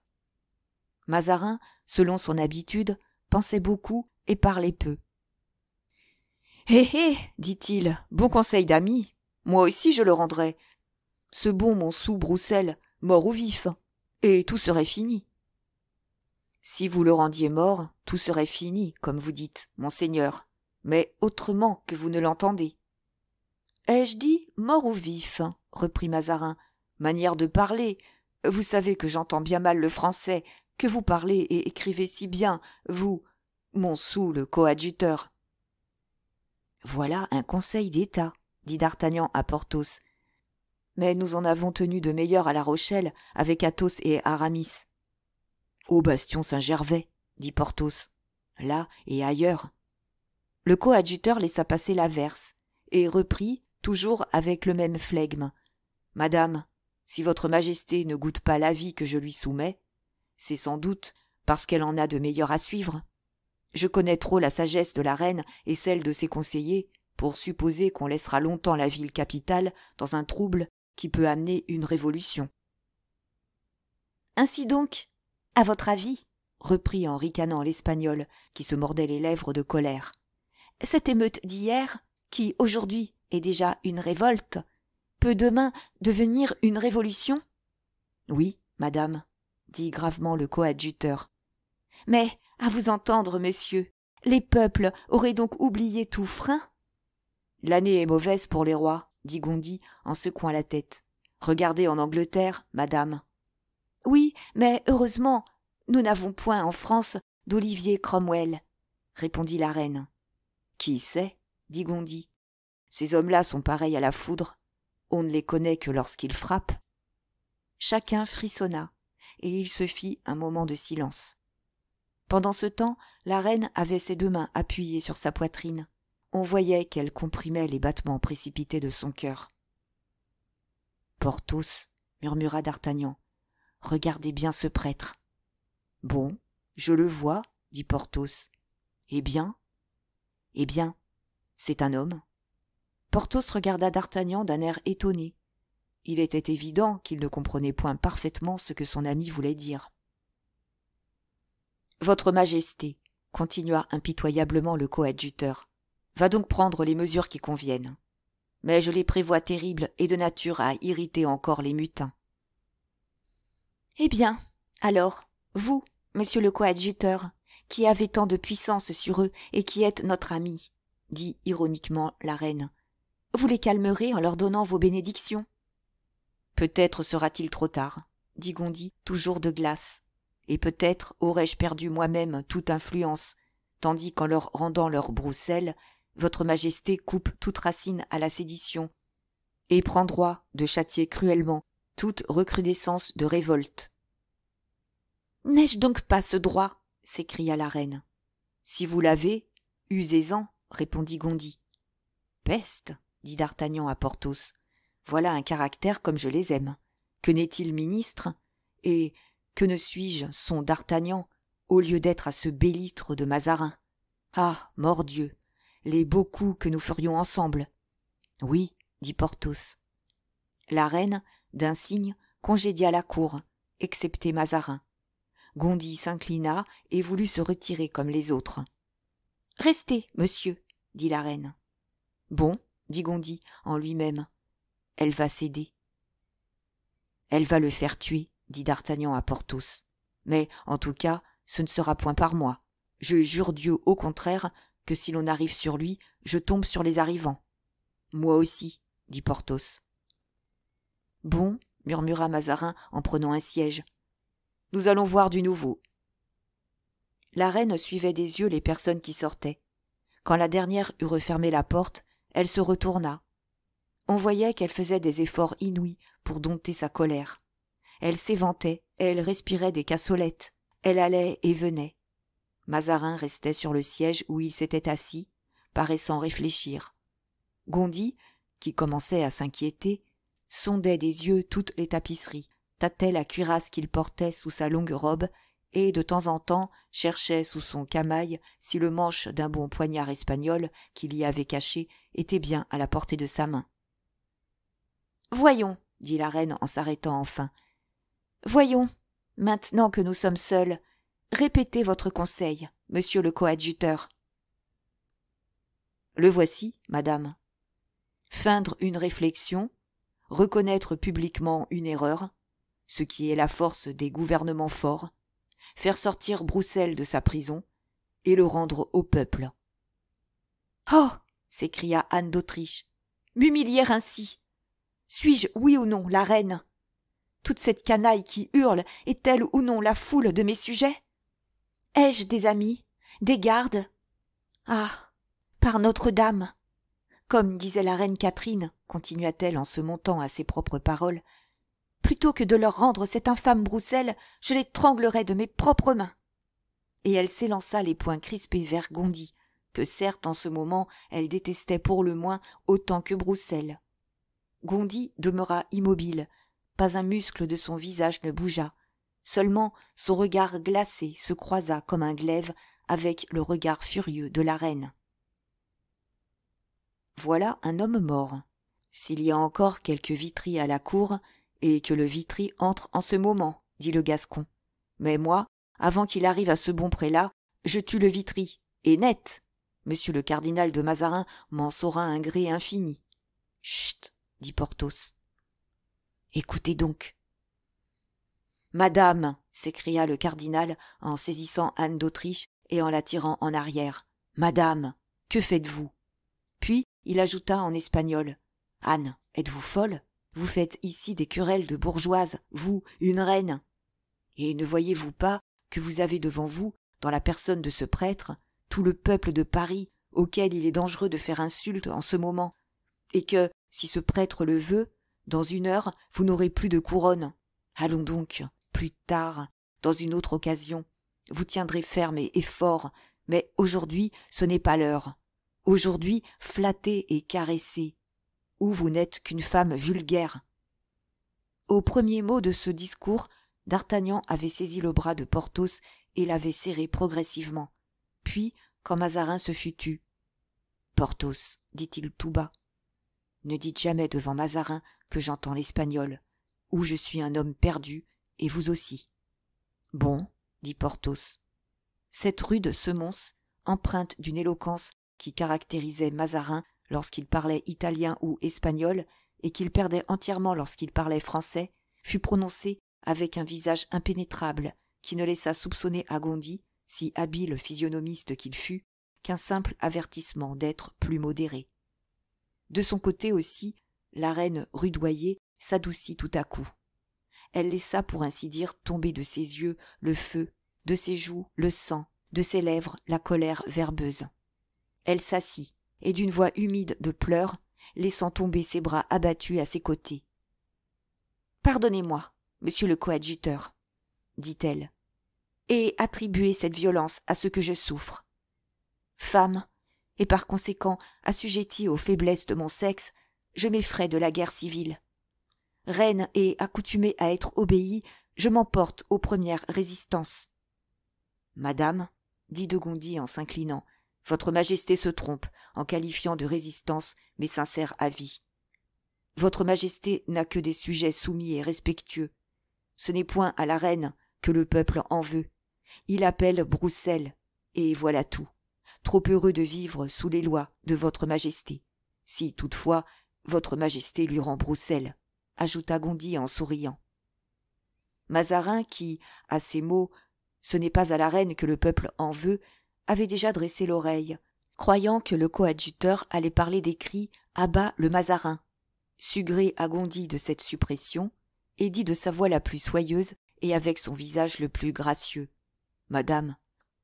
Mazarin, selon son habitude, pensait beaucoup et parlait peu. Hé eh, hé eh, dit-il, bon conseil d'ami. Moi aussi je le rendrai. Ce bon sou Broussel, mort ou vif, et tout serait fini. Si vous le rendiez mort, tout serait fini, comme vous dites, monseigneur, mais autrement que vous ne l'entendez. Ai-je dit mort ou vif reprit Mazarin, manière de parler vous savez que j'entends bien mal le français que vous parlez et écrivez si bien vous montsou le coadjuteur voilà un conseil d'état dit d'artagnan à porthos mais nous en avons tenu de meilleurs à la rochelle avec athos et aramis au bastion saint-gervais dit porthos là et ailleurs le coadjuteur laissa passer l'averse et reprit toujours avec le même flegme madame si votre majesté ne goûte pas l'avis que je lui soumets, c'est sans doute parce qu'elle en a de meilleur à suivre. Je connais trop la sagesse de la reine et celle de ses conseillers pour supposer qu'on laissera longtemps la ville capitale dans un trouble qui peut amener une révolution. Ainsi donc, à votre avis, reprit en ricanant l'Espagnol, qui se mordait les lèvres de colère, cette émeute d'hier, qui aujourd'hui est déjà une révolte, peut demain devenir une révolution Oui, madame, dit gravement le coadjuteur. Mais, à vous entendre, messieurs, les peuples auraient donc oublié tout frein L'année est mauvaise pour les rois, dit Gondy en secouant la tête. Regardez en Angleterre, madame. Oui, mais heureusement, nous n'avons point en France d'Olivier Cromwell, répondit la reine. Qui sait dit Gondy. Ces hommes-là sont pareils à la foudre, on ne les connaît que lorsqu'ils frappent chacun frissonna et il se fit un moment de silence pendant ce temps la reine avait ses deux mains appuyées sur sa poitrine on voyait qu'elle comprimait les battements précipités de son cœur porthos murmura d'artagnan regardez bien ce prêtre bon je le vois dit porthos eh bien eh bien c'est un homme porthos regarda d'artagnan d'un air étonné il était évident qu'il ne comprenait point parfaitement ce que son ami voulait dire votre majesté continua impitoyablement le coadjuteur va donc prendre les mesures qui conviennent mais je les prévois terribles et de nature à irriter encore les mutins eh bien alors vous monsieur le coadjuteur qui avez tant de puissance sur eux et qui êtes notre ami dit ironiquement la reine vous les calmerez en leur donnant vos bénédictions. Peut-être sera-t-il trop tard, dit Gondy, toujours de glace, et peut-être aurais-je perdu moi-même toute influence, tandis qu'en leur rendant leur brousselles, votre majesté coupe toute racine à la sédition, et prend droit de châtier cruellement toute recrudescence de révolte. N'ai-je donc pas ce droit s'écria la reine. Si vous l'avez, usez-en, répondit Gondy. Peste dit d'artagnan à porthos voilà un caractère comme je les aime que n'est-il ministre et que ne suis-je son d'artagnan au lieu d'être à ce belître de mazarin ah mordieu les beaux coups que nous ferions ensemble oui dit porthos la reine d'un signe congédia la cour excepté mazarin gondy s'inclina et voulut se retirer comme les autres restez monsieur dit la reine bon dit Gondy en lui-même. Elle va céder. Elle va le faire tuer, dit D'Artagnan à Porthos. Mais, en tout cas, ce ne sera point par moi. Je jure Dieu, au contraire, que si l'on arrive sur lui, je tombe sur les arrivants. Moi aussi, dit Porthos. Bon, murmura Mazarin en prenant un siège. Nous allons voir du nouveau. La reine suivait des yeux les personnes qui sortaient. Quand la dernière eut refermé la porte, elle se retourna. On voyait qu'elle faisait des efforts inouïs pour dompter sa colère. Elle s'éventait elle respirait des cassolettes. Elle allait et venait. Mazarin restait sur le siège où il s'était assis, paraissant réfléchir. Gondi, qui commençait à s'inquiéter, sondait des yeux toutes les tapisseries, tâtait la cuirasse qu'il portait sous sa longue robe et de temps en temps cherchait sous son camail si le manche d'un bon poignard espagnol qu'il y avait caché était bien à la portée de sa main voyons dit la reine en s'arrêtant enfin voyons maintenant que nous sommes seuls répétez votre conseil monsieur le coadjuteur le voici madame feindre une réflexion reconnaître publiquement une erreur ce qui est la force des gouvernements forts faire sortir Broussel de sa prison et le rendre au peuple. Oh s'écria Anne d'Autriche, m'humilier ainsi Suis-je, oui ou non, la reine Toute cette canaille qui hurle est-elle ou non la foule de mes sujets Ai-je des amis, des gardes Ah Par Notre-Dame Comme disait la reine Catherine, continua-t-elle en se montant à ses propres paroles, Plutôt que de leur rendre cette infâme Broussel, je l'étranglerai de mes propres mains. Et elle s'élança les poings crispés vers Gondy, que certes en ce moment elle détestait pour le moins autant que Broussel. Gondy demeura immobile, pas un muscle de son visage ne bougea, seulement son regard glacé se croisa comme un glaive avec le regard furieux de la reine. Voilà un homme mort. S'il y a encore quelques vitries à la cour, et que le vitri entre en ce moment dit le gascon mais moi avant qu'il arrive à ce bon prélat je tue le vitri, et net monsieur le cardinal de mazarin m'en saura un gré infini chut dit porthos écoutez donc madame s'écria le cardinal en saisissant anne d'autriche et en la tirant en arrière madame que faites-vous puis il ajouta en espagnol anne êtes-vous folle vous faites ici des querelles de bourgeoises, vous, une reine. Et ne voyez-vous pas que vous avez devant vous, dans la personne de ce prêtre, tout le peuple de Paris auquel il est dangereux de faire insulte en ce moment, et que, si ce prêtre le veut, dans une heure, vous n'aurez plus de couronne. Allons donc, plus tard, dans une autre occasion, vous tiendrez ferme et fort, mais aujourd'hui ce n'est pas l'heure. Aujourd'hui, flattez et caressez, ou vous n'êtes qu'une femme vulgaire. Au premier mot de ce discours, D'Artagnan avait saisi le bras de Porthos et l'avait serré progressivement. Puis, quand Mazarin se fut tu, Porthos, dit-il tout bas, ne dites jamais devant Mazarin que j'entends l'espagnol, ou je suis un homme perdu, et vous aussi. Bon, dit Porthos. Cette rude semonce, empreinte d'une éloquence qui caractérisait Mazarin, lorsqu'il parlait italien ou espagnol et qu'il perdait entièrement lorsqu'il parlait français fut prononcé avec un visage impénétrable qui ne laissa soupçonner à Gondy, si habile physionomiste qu'il fût, qu'un simple avertissement d'être plus modéré. De son côté aussi, la reine rudoyée s'adoucit tout à coup. Elle laissa pour ainsi dire tomber de ses yeux le feu, de ses joues le sang, de ses lèvres la colère verbeuse. Elle s'assit, et d'une voix humide de pleurs, laissant tomber ses bras abattus à ses côtés. Pardonnez-moi, monsieur le coadjuteur, dit-elle, et attribuez cette violence à ce que je souffre. Femme, et par conséquent assujettie aux faiblesses de mon sexe, je m'effraie de la guerre civile. Reine et accoutumée à être obéie, je m'emporte aux premières résistances. Madame, dit de Gondy en s'inclinant, votre Majesté se trompe en qualifiant de résistance mes sincères avis. Votre Majesté n'a que des sujets soumis et respectueux. Ce n'est point à la reine que le peuple en veut. Il appelle Bruxelles, et voilà tout. Trop heureux de vivre sous les lois de Votre Majesté. Si, toutefois, Votre Majesté lui rend Bruxelles, ajouta Gondy en souriant. Mazarin, qui, à ces mots, ce n'est pas à la reine que le peuple en veut, avait déjà dressé l'oreille, croyant que le coadjuteur allait parler des cris à bas le Mazarin. Sugré agondit de cette suppression et dit de sa voix la plus soyeuse et avec son visage le plus gracieux Madame,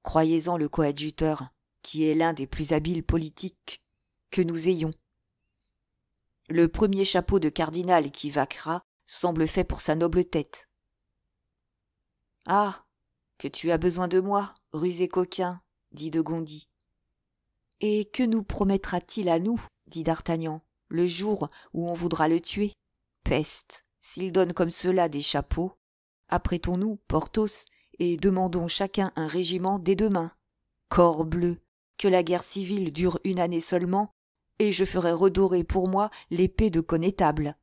croyez-en le coadjuteur, qui est l'un des plus habiles politiques que nous ayons. Le premier chapeau de cardinal qui vaquera semble fait pour sa noble tête. Ah que tu as besoin de moi, rusé coquin, dit de Gondy. Et que nous promettra-t-il à nous dit d'Artagnan, le jour où on voudra le tuer Peste S'il donne comme cela des chapeaux, apprêtons-nous, Porthos, et demandons chacun un régiment dès demain. bleu Que la guerre civile dure une année seulement, et je ferai redorer pour moi l'épée de connétable.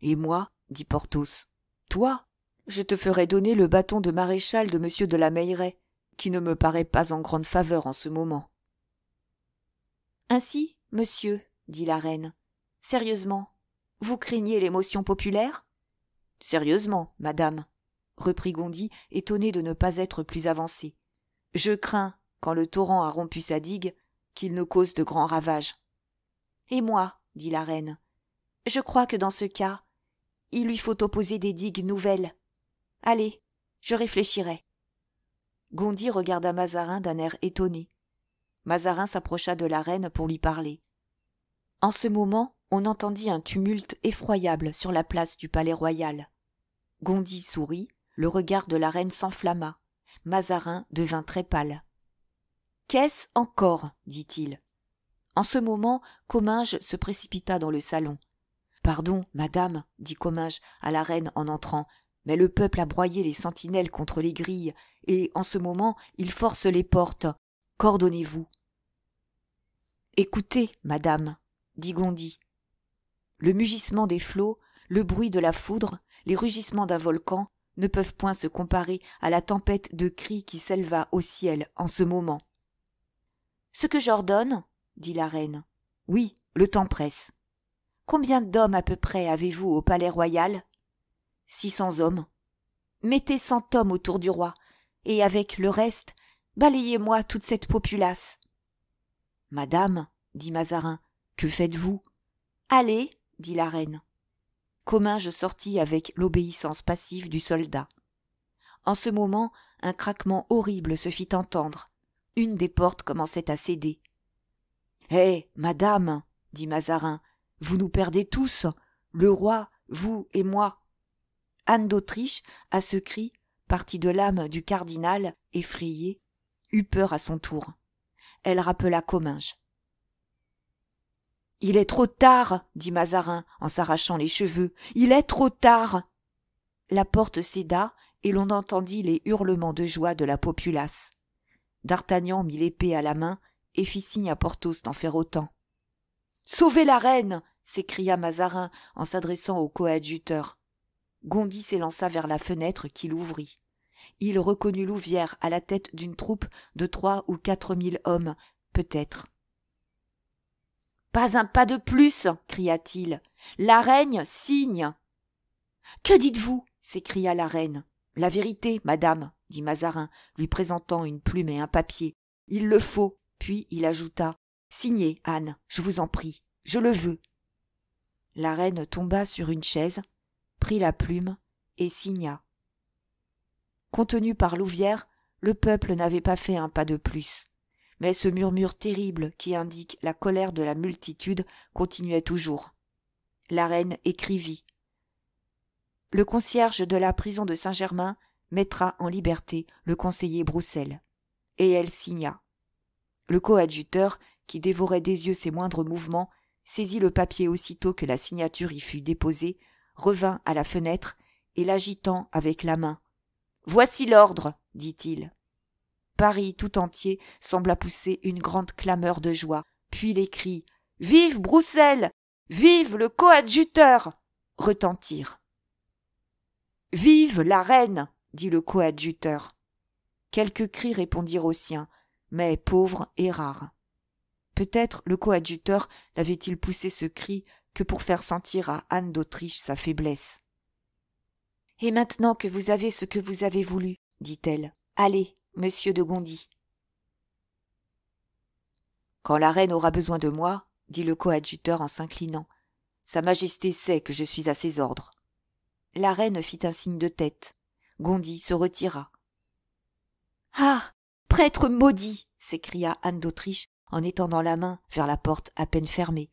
Et moi dit Porthos. Toi Je te ferai donner le bâton de maréchal de monsieur de la qui ne me paraît pas en grande faveur en ce moment. Ainsi, monsieur, dit la reine, sérieusement, vous craignez l'émotion populaire Sérieusement, madame, reprit Gondy, étonné de ne pas être plus avancé. Je crains, quand le torrent a rompu sa digue, qu'il ne cause de grands ravages. Et moi, dit la reine, je crois que dans ce cas, il lui faut opposer des digues nouvelles. Allez, je réfléchirai. Gondy regarda Mazarin d'un air étonné. Mazarin s'approcha de la reine pour lui parler. En ce moment, on entendit un tumulte effroyable sur la place du palais royal. Gondy sourit, le regard de la reine s'enflamma. Mazarin devint très pâle. Qu'est-ce encore dit-il. En ce moment, Comminges se précipita dans le salon. Pardon, madame, dit Comminges à la reine en entrant, mais le peuple a broyé les sentinelles contre les grilles, et en ce moment il force les portes. Qu'ordonnez-vous Écoutez, madame, dit Gondy. Le mugissement des flots, le bruit de la foudre, les rugissements d'un volcan ne peuvent point se comparer à la tempête de cris qui s'éleva au ciel en ce moment. Ce que j'ordonne, dit la reine. Oui, le temps presse. Combien d'hommes à peu près avez-vous au palais royal six cents hommes. Mettez cent hommes autour du roi, et avec le reste, balayez-moi toute cette populace. Madame, dit Mazarin, que faites-vous Allez, dit la reine. je sortis avec l'obéissance passive du soldat. En ce moment, un craquement horrible se fit entendre. Une des portes commençait à céder. Hé, eh, madame, dit Mazarin, vous nous perdez tous, le roi, vous et moi. Anne d'Autriche, à ce cri, partie de l'âme du cardinal, effrayée, eut peur à son tour. Elle rappela Comminges. Il est trop tard, dit Mazarin en s'arrachant les cheveux. Il est trop tard. La porte céda et l'on entendit les hurlements de joie de la populace. D'Artagnan mit l'épée à la main et fit signe à Porthos d'en faire autant. Sauvez la reine s'écria Mazarin en s'adressant au coadjuteur. Gondy s'élança vers la fenêtre qu'il ouvrit. Il reconnut Louvière à la tête d'une troupe de trois ou quatre mille hommes, peut-être. Pas un pas de plus cria-t-il. La reine signe Que dites-vous s'écria la reine. La vérité, madame, dit Mazarin, lui présentant une plume et un papier. Il le faut. Puis il ajouta. Signez, Anne, je vous en prie. Je le veux. La reine tomba sur une chaise, prit la plume et signa. Contenu par Louvière, le peuple n'avait pas fait un pas de plus. Mais ce murmure terrible qui indique la colère de la multitude continuait toujours. La reine écrivit. Le concierge de la prison de Saint-Germain mettra en liberté le conseiller Broussel. Et elle signa. Le coadjuteur, qui dévorait des yeux ses moindres mouvements, saisit le papier aussitôt que la signature y fut déposée revint à la fenêtre et l'agitant avec la main. Voici l'ordre, dit-il. Paris tout entier sembla pousser une grande clameur de joie, puis les cris Vive Bruxelles Vive le coadjuteur retentirent. Vive la reine dit le coadjuteur. Quelques cris répondirent aux siens, mais pauvres et rares. Peut-être le coadjuteur n'avait-il poussé ce cri que pour faire sentir à Anne d'Autriche sa faiblesse. Et maintenant que vous avez ce que vous avez voulu, dit-elle, allez, monsieur de Gondy. Quand la reine aura besoin de moi, dit le coadjuteur en s'inclinant, Sa Majesté sait que je suis à ses ordres. La reine fit un signe de tête. Gondy se retira. Ah prêtre maudit s'écria Anne d'Autriche en étendant la main vers la porte à peine fermée.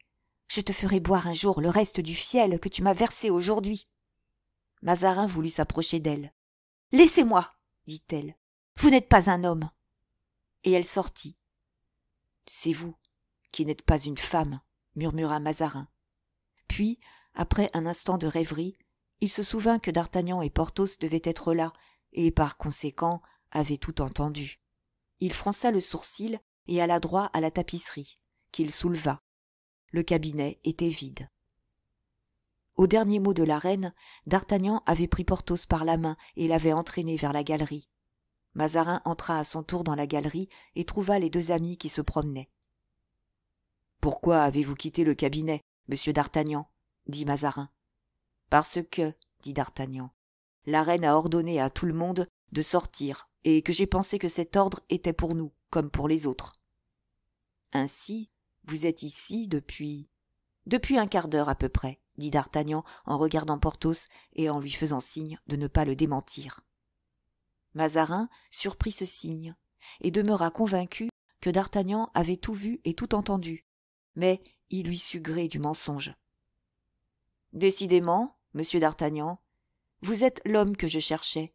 Je te ferai boire un jour le reste du fiel que tu m'as versé aujourd'hui. Mazarin voulut s'approcher d'elle. Laissez-moi, dit-elle. Vous n'êtes pas un homme. Et elle sortit. C'est vous qui n'êtes pas une femme, murmura Mazarin. Puis, après un instant de rêverie, il se souvint que D'Artagnan et Porthos devaient être là, et par conséquent avaient tout entendu. Il fronça le sourcil et alla droit à la tapisserie, qu'il souleva, le cabinet était vide Au dernier mot de la reine d'artagnan avait pris porthos par la main et l'avait entraîné vers la galerie mazarin entra à son tour dans la galerie et trouva les deux amis qui se promenaient pourquoi avez-vous quitté le cabinet monsieur d'artagnan dit mazarin parce que dit d'artagnan la reine a ordonné à tout le monde de sortir et que j'ai pensé que cet ordre était pour nous comme pour les autres ainsi vous êtes ici depuis. Depuis un quart d'heure à peu près, dit D'Artagnan en regardant Porthos et en lui faisant signe de ne pas le démentir. Mazarin surprit ce signe et demeura convaincu que D'Artagnan avait tout vu et tout entendu, mais il lui sut gré du mensonge. Décidément, monsieur d'Artagnan, vous êtes l'homme que je cherchais,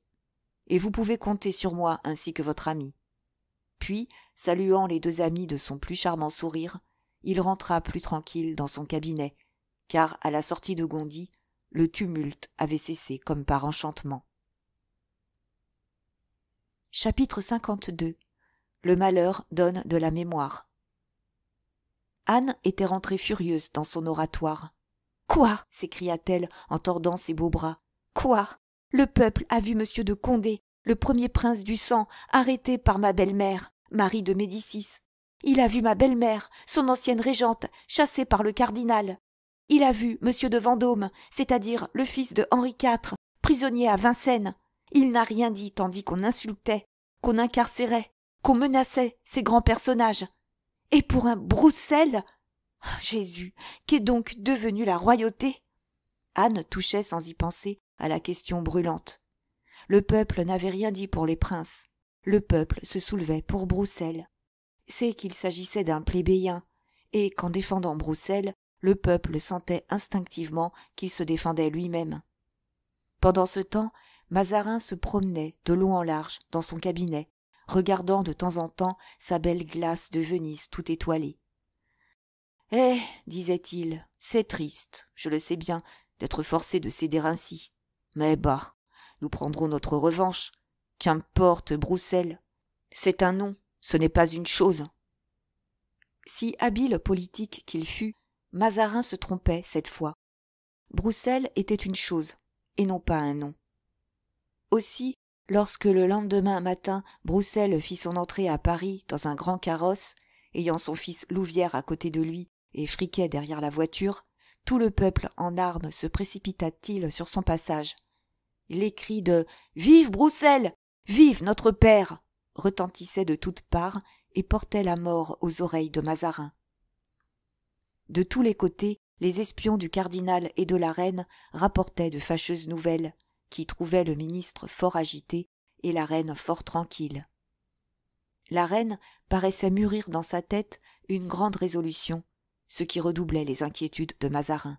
et vous pouvez compter sur moi ainsi que votre ami. Puis, saluant les deux amis de son plus charmant sourire, il rentra plus tranquille dans son cabinet car à la sortie de gondy le tumulte avait cessé comme par enchantement chapitre le malheur donne de la mémoire anne était rentrée furieuse dans son oratoire quoi s'écria-t-elle en tordant ses beaux bras quoi le peuple a vu m de condé le premier prince du sang arrêté par ma belle-mère marie de médicis il a vu ma belle-mère, son ancienne régente, chassée par le cardinal. Il a vu M. de Vendôme, c'est-à-dire le fils de Henri IV, prisonnier à Vincennes. Il n'a rien dit tandis qu'on insultait, qu'on incarcérait, qu'on menaçait ces grands personnages. Et pour un Broussel ah, Jésus, qu'est donc devenue la royauté Anne touchait sans y penser à la question brûlante. Le peuple n'avait rien dit pour les princes. Le peuple se soulevait pour Bruxelles c'est qu'il s'agissait d'un plébéien et qu'en défendant Bruxelles, le peuple sentait instinctivement qu'il se défendait lui-même pendant ce temps mazarin se promenait de long en large dans son cabinet regardant de temps en temps sa belle glace de venise tout étoilée eh disait-il c'est triste je le sais bien d'être forcé de céder ainsi mais bah nous prendrons notre revanche qu'importe Bruxelles c'est un nom ce n'est pas une chose. Si habile politique qu'il fût, Mazarin se trompait cette fois. Broussel était une chose, et non pas un nom. Aussi, lorsque le lendemain matin Broussel fit son entrée à Paris dans un grand carrosse, ayant son fils Louvière à côté de lui et Friquet derrière la voiture, tout le peuple en armes se précipita-t-il sur son passage. Les cris de Vive Broussel Vive notre père retentissait de toutes parts et portait la mort aux oreilles de Mazarin. De tous les côtés, les espions du cardinal et de la reine rapportaient de fâcheuses nouvelles, qui trouvaient le ministre fort agité et la reine fort tranquille. La reine paraissait mûrir dans sa tête une grande résolution, ce qui redoublait les inquiétudes de Mazarin.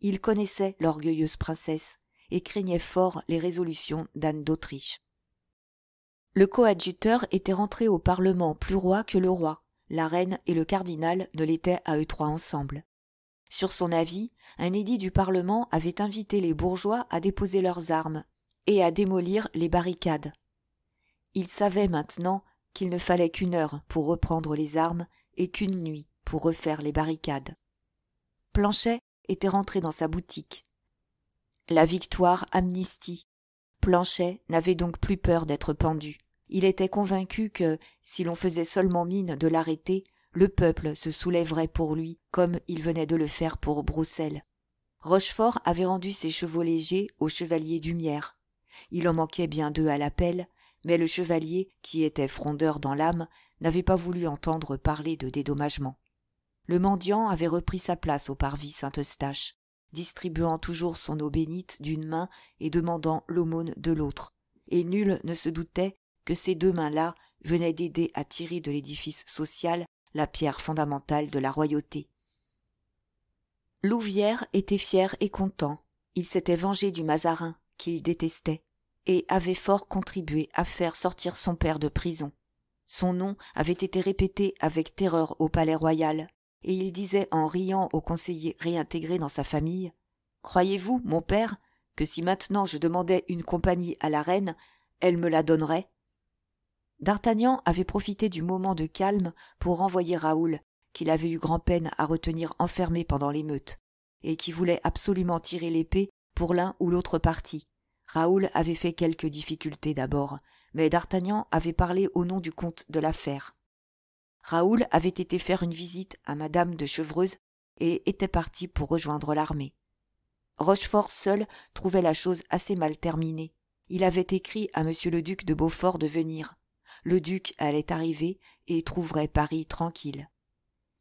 Il connaissait l'orgueilleuse princesse et craignait fort les résolutions d'Anne d'Autriche. Le coadjuteur était rentré au Parlement plus roi que le roi, la reine et le cardinal ne l'étaient à eux trois ensemble. Sur son avis, un édit du Parlement avait invité les bourgeois à déposer leurs armes et à démolir les barricades. Il savait maintenant qu'il ne fallait qu'une heure pour reprendre les armes et qu'une nuit pour refaire les barricades. Planchet était rentré dans sa boutique. La victoire amnistie planchet n'avait donc plus peur d'être pendu il était convaincu que si l'on faisait seulement mine de l'arrêter le peuple se soulèverait pour lui comme il venait de le faire pour Bruxelles. rochefort avait rendu ses chevaux légers au chevalier Dumière. il en manquait bien deux à l'appel mais le chevalier qui était frondeur dans l'âme n'avait pas voulu entendre parler de dédommagement le mendiant avait repris sa place au parvis saint-eustache distribuant toujours son eau bénite d'une main et demandant l'aumône de l'autre et nul ne se doutait que ces deux mains là venaient d'aider à tirer de l'édifice social la pierre fondamentale de la royauté louvière était fier et content il s'était vengé du mazarin qu'il détestait et avait fort contribué à faire sortir son père de prison son nom avait été répété avec terreur au palais-royal et il disait en riant au conseiller réintégré dans sa famille Croyez-vous, mon père, que si maintenant je demandais une compagnie à la reine, elle me la donnerait D'Artagnan avait profité du moment de calme pour renvoyer Raoul, qu'il avait eu grand-peine à retenir enfermé pendant l'émeute, et qui voulait absolument tirer l'épée pour l'un ou l'autre parti. Raoul avait fait quelques difficultés d'abord, mais D'Artagnan avait parlé au nom du comte de l'affaire. Raoul avait été faire une visite à Madame de Chevreuse et était parti pour rejoindre l'armée. Rochefort seul trouvait la chose assez mal terminée. Il avait écrit à Monsieur le duc de Beaufort de venir. Le duc allait arriver et trouverait Paris tranquille.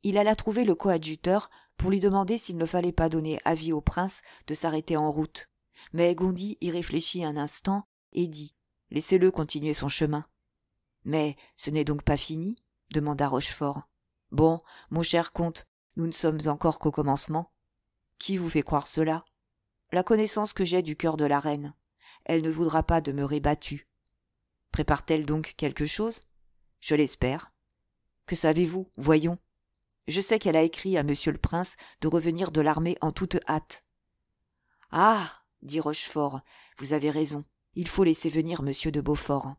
Il alla trouver le coadjuteur pour lui demander s'il ne fallait pas donner avis au prince de s'arrêter en route. Mais Gondy y réfléchit un instant et dit Laissez-le continuer son chemin. Mais ce n'est donc pas fini demanda Rochefort. Bon, mon cher comte, nous ne sommes encore qu'au commencement. Qui vous fait croire cela La connaissance que j'ai du cœur de la reine. Elle ne voudra pas demeurer battue. Prépare-t-elle donc quelque chose Je l'espère. Que savez-vous Voyons. Je sais qu'elle a écrit à Monsieur le Prince de revenir de l'armée en toute hâte. Ah dit Rochefort, vous avez raison. Il faut laisser venir Monsieur de Beaufort.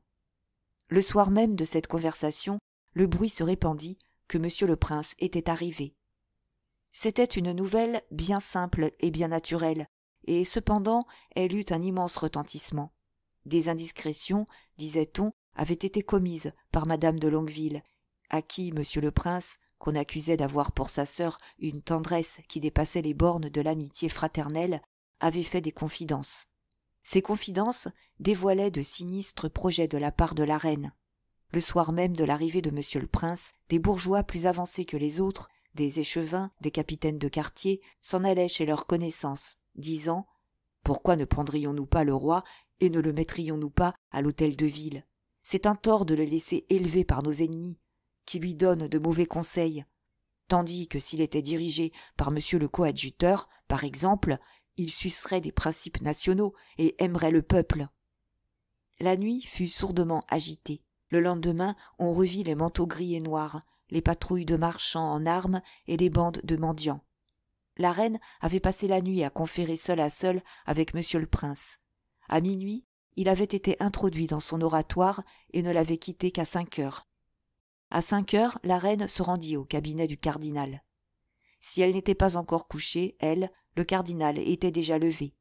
Le soir même de cette conversation, le bruit se répandit que monsieur le prince était arrivé c'était une nouvelle bien simple et bien naturelle et cependant elle eut un immense retentissement des indiscrétions disait-on avaient été commises par Madame de longueville à qui monsieur le prince qu'on accusait d'avoir pour sa sœur une tendresse qui dépassait les bornes de l'amitié fraternelle avait fait des confidences ces confidences dévoilaient de sinistres projets de la part de la reine le soir même de l'arrivée de monsieur le prince des bourgeois plus avancés que les autres des échevins des capitaines de quartier s'en allaient chez leurs connaissances disant pourquoi ne prendrions nous pas le roi et ne le mettrions nous pas à l'hôtel de ville c'est un tort de le laisser élever par nos ennemis qui lui donnent de mauvais conseils tandis que s'il était dirigé par monsieur le coadjuteur par exemple il sucerait des principes nationaux et aimerait le peuple la nuit fut sourdement agitée le lendemain on revit les manteaux gris et noirs les patrouilles de marchands en armes et les bandes de mendiants la reine avait passé la nuit à conférer seule à seule avec m le prince À minuit il avait été introduit dans son oratoire et ne l'avait quitté qu'à cinq heures À cinq heures la reine se rendit au cabinet du cardinal si elle n'était pas encore couchée elle le cardinal était déjà levé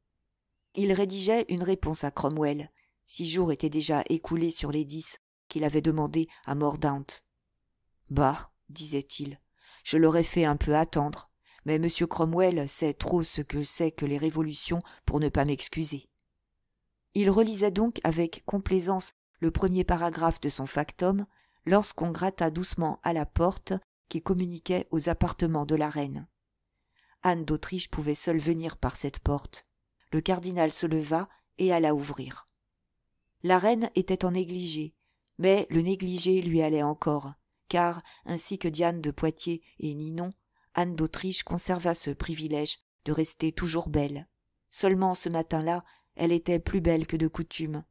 il rédigeait une réponse à cromwell six jours étaient déjà écoulés sur les dix qu'il avait demandé à mordaunt bah disait-il je l'aurais fait un peu attendre mais m cromwell sait trop ce que c'est que les révolutions pour ne pas m'excuser il relisait donc avec complaisance le premier paragraphe de son factum lorsqu'on gratta doucement à la porte qui communiquait aux appartements de la reine anne d'autriche pouvait seule venir par cette porte le cardinal se leva et alla ouvrir la reine était en négligé mais le négligé lui allait encore car ainsi que diane de poitiers et ninon anne d'autriche conserva ce privilège de rester toujours belle seulement ce matin-là elle était plus belle que de coutume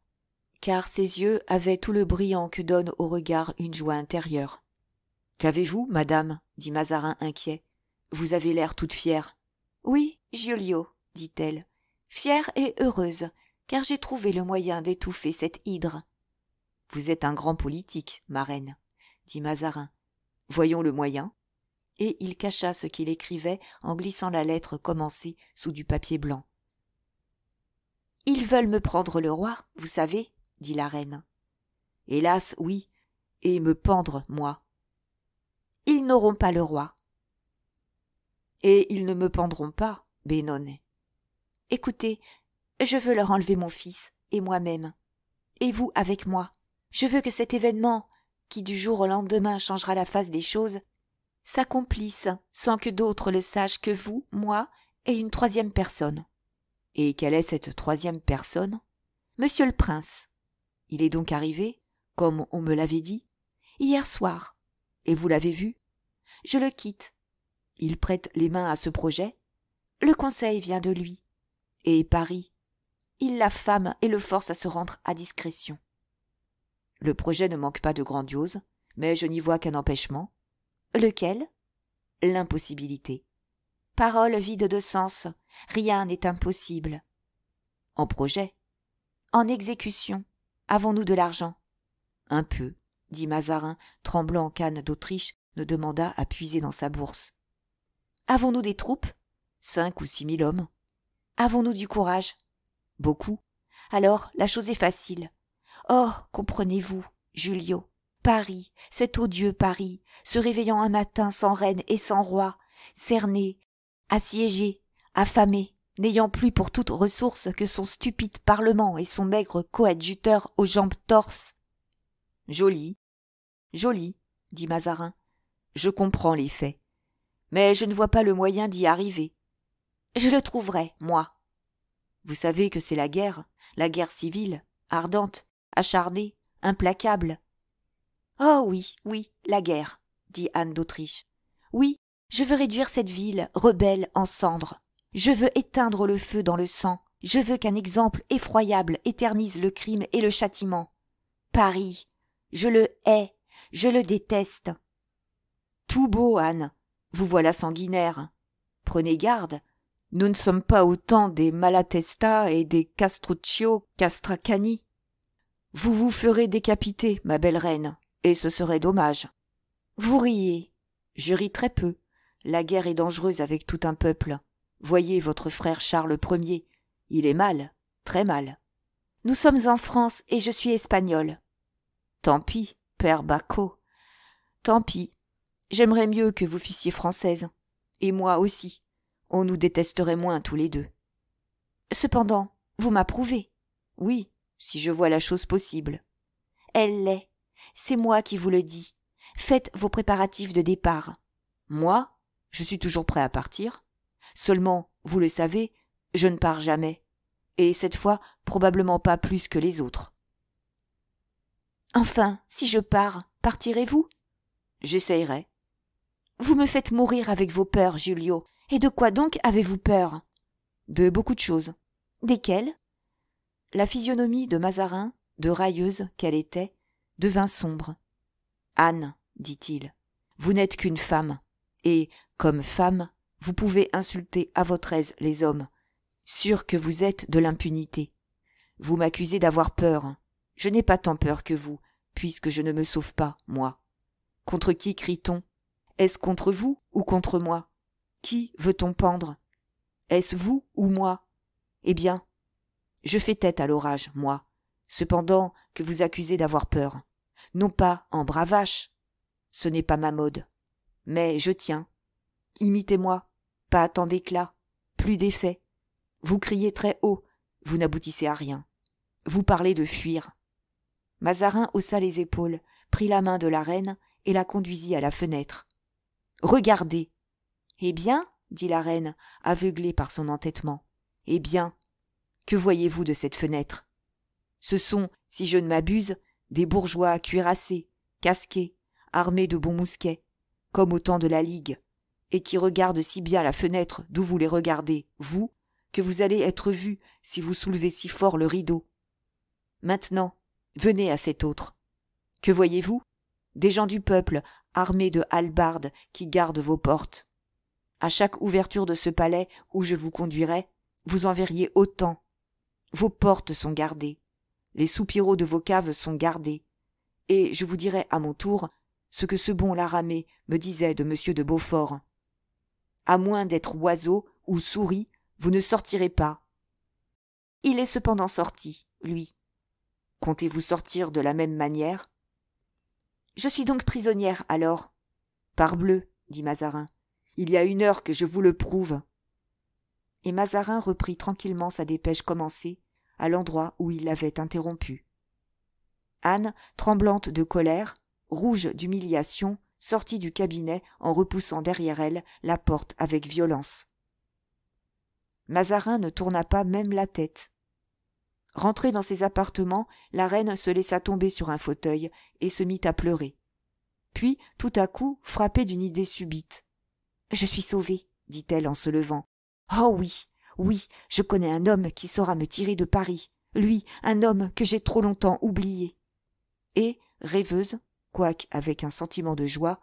car ses yeux avaient tout le brillant que donne au regard une joie intérieure qu'avez-vous madame dit mazarin inquiet vous avez l'air toute fière oui Giulio, dit-elle fière et heureuse car j'ai trouvé le moyen d'étouffer cette hydre vous êtes un grand politique, ma reine, dit Mazarin. Voyons le moyen. Et il cacha ce qu'il écrivait en glissant la lettre commencée sous du papier blanc. Ils veulent me prendre le roi, vous savez, dit la reine. Hélas, oui, et me pendre, moi. Ils n'auront pas le roi. Et ils ne me pendront pas, Bénone. Écoutez, je veux leur enlever mon fils, et moi-même, et vous avec moi. Je veux que cet événement, qui du jour au lendemain changera la face des choses, s'accomplisse sans que d'autres le sachent que vous, moi et une troisième personne. Et quelle est cette troisième personne Monsieur le Prince. Il est donc arrivé, comme on me l'avait dit, hier soir, et vous l'avez vu. Je le quitte. Il prête les mains à ce projet. Le conseil vient de lui. Et Paris. Il la femme et le force à se rendre à discrétion. Le projet ne manque pas de grandiose, mais je n'y vois qu'un empêchement. Lequel L'impossibilité. Parole vide de sens. Rien n'est impossible. En projet. En exécution. Avons-nous de l'argent Un peu, dit Mazarin, tremblant en canne d'Autriche, ne demanda à puiser dans sa bourse. Avons-nous des troupes Cinq ou six mille hommes. Avons-nous du courage Beaucoup. Alors, la chose est facile. Oh, comprenez-vous, Julio, Paris, cet odieux Paris, se réveillant un matin sans reine et sans roi, cerné, assiégé, affamé, n'ayant plus pour toute ressource que son stupide parlement et son maigre coadjuteur aux jambes torses. Joli, joli, dit Mazarin. Je comprends les faits, mais je ne vois pas le moyen d'y arriver. Je le trouverai, moi. Vous savez que c'est la guerre, la guerre civile, ardente, acharnée, implacable. Oh oui, oui, la guerre, dit Anne d'Autriche. Oui, je veux réduire cette ville, rebelle, en cendres. Je veux éteindre le feu dans le sang. Je veux qu'un exemple effroyable éternise le crime et le châtiment. Paris, je le hais, je le déteste. Tout beau, Anne, vous voilà sanguinaire. Prenez garde, nous ne sommes pas autant des Malatesta et des Castruccio Castracani. Vous vous ferez décapiter, ma belle reine, et ce serait dommage. Vous riez. Je ris très peu. La guerre est dangereuse avec tout un peuple. Voyez votre frère Charles Ier. Il est mal, très mal. Nous sommes en France et je suis espagnol. Tant pis, père Bacot. Tant pis. J'aimerais mieux que vous fussiez française. Et moi aussi. On nous détesterait moins tous les deux. Cependant, vous m'approuvez. Oui, si je vois la chose possible. Elle l'est. C'est moi qui vous le dis. Faites vos préparatifs de départ. Moi, je suis toujours prêt à partir. Seulement, vous le savez, je ne pars jamais. Et cette fois, probablement pas plus que les autres. Enfin, si je pars, partirez-vous J'essayerai. Vous me faites mourir avec vos peurs, Julio. Et de quoi donc avez-vous peur De beaucoup de choses. Desquelles la physionomie de mazarin de railleuse qu'elle était devint sombre anne dit-il vous n'êtes qu'une femme et comme femme vous pouvez insulter à votre aise les hommes sûr que vous êtes de l'impunité vous m'accusez d'avoir peur je n'ai pas tant peur que vous puisque je ne me sauve pas moi contre qui crie-t-on est-ce contre vous ou contre moi qui veut-on pendre est-ce vous ou moi eh bien je fais tête à l'orage, moi, cependant que vous accusez d'avoir peur. Non pas en bravache, ce n'est pas ma mode, mais je tiens. Imitez-moi, pas tant d'éclat, plus d'effet. Vous criez très haut, vous n'aboutissez à rien. Vous parlez de fuir. Mazarin haussa les épaules, prit la main de la reine et la conduisit à la fenêtre. Regardez. Eh bien, dit la reine, aveuglée par son entêtement. Eh bien, que voyez-vous de cette fenêtre Ce sont, si je ne m'abuse, des bourgeois cuirassés, casqués, armés de bons mousquets, comme au temps de la Ligue, et qui regardent si bien la fenêtre d'où vous les regardez, vous, que vous allez être vus si vous soulevez si fort le rideau. Maintenant, venez à cet autre. Que voyez-vous Des gens du peuple, armés de halbardes, qui gardent vos portes. À chaque ouverture de ce palais où je vous conduirai, vous en verriez autant, vos portes sont gardées, les soupiraux de vos caves sont gardés, et je vous dirai à mon tour ce que ce bon Laramé me disait de M. de Beaufort. À moins d'être oiseau ou souris, vous ne sortirez pas. Il est cependant sorti, lui. Comptez-vous sortir de la même manière Je suis donc prisonnière, alors. Parbleu, dit Mazarin, il y a une heure que je vous le prouve et Mazarin reprit tranquillement sa dépêche commencée à l'endroit où il l'avait interrompue anne tremblante de colère rouge d'humiliation sortit du cabinet en repoussant derrière elle la porte avec violence mazarin ne tourna pas même la tête rentrée dans ses appartements la reine se laissa tomber sur un fauteuil et se mit à pleurer puis tout à coup frappée d'une idée subite je suis sauvée dit-elle en se levant oh oui oui je connais un homme qui saura me tirer de paris lui un homme que j'ai trop longtemps oublié et rêveuse quoique avec un sentiment de joie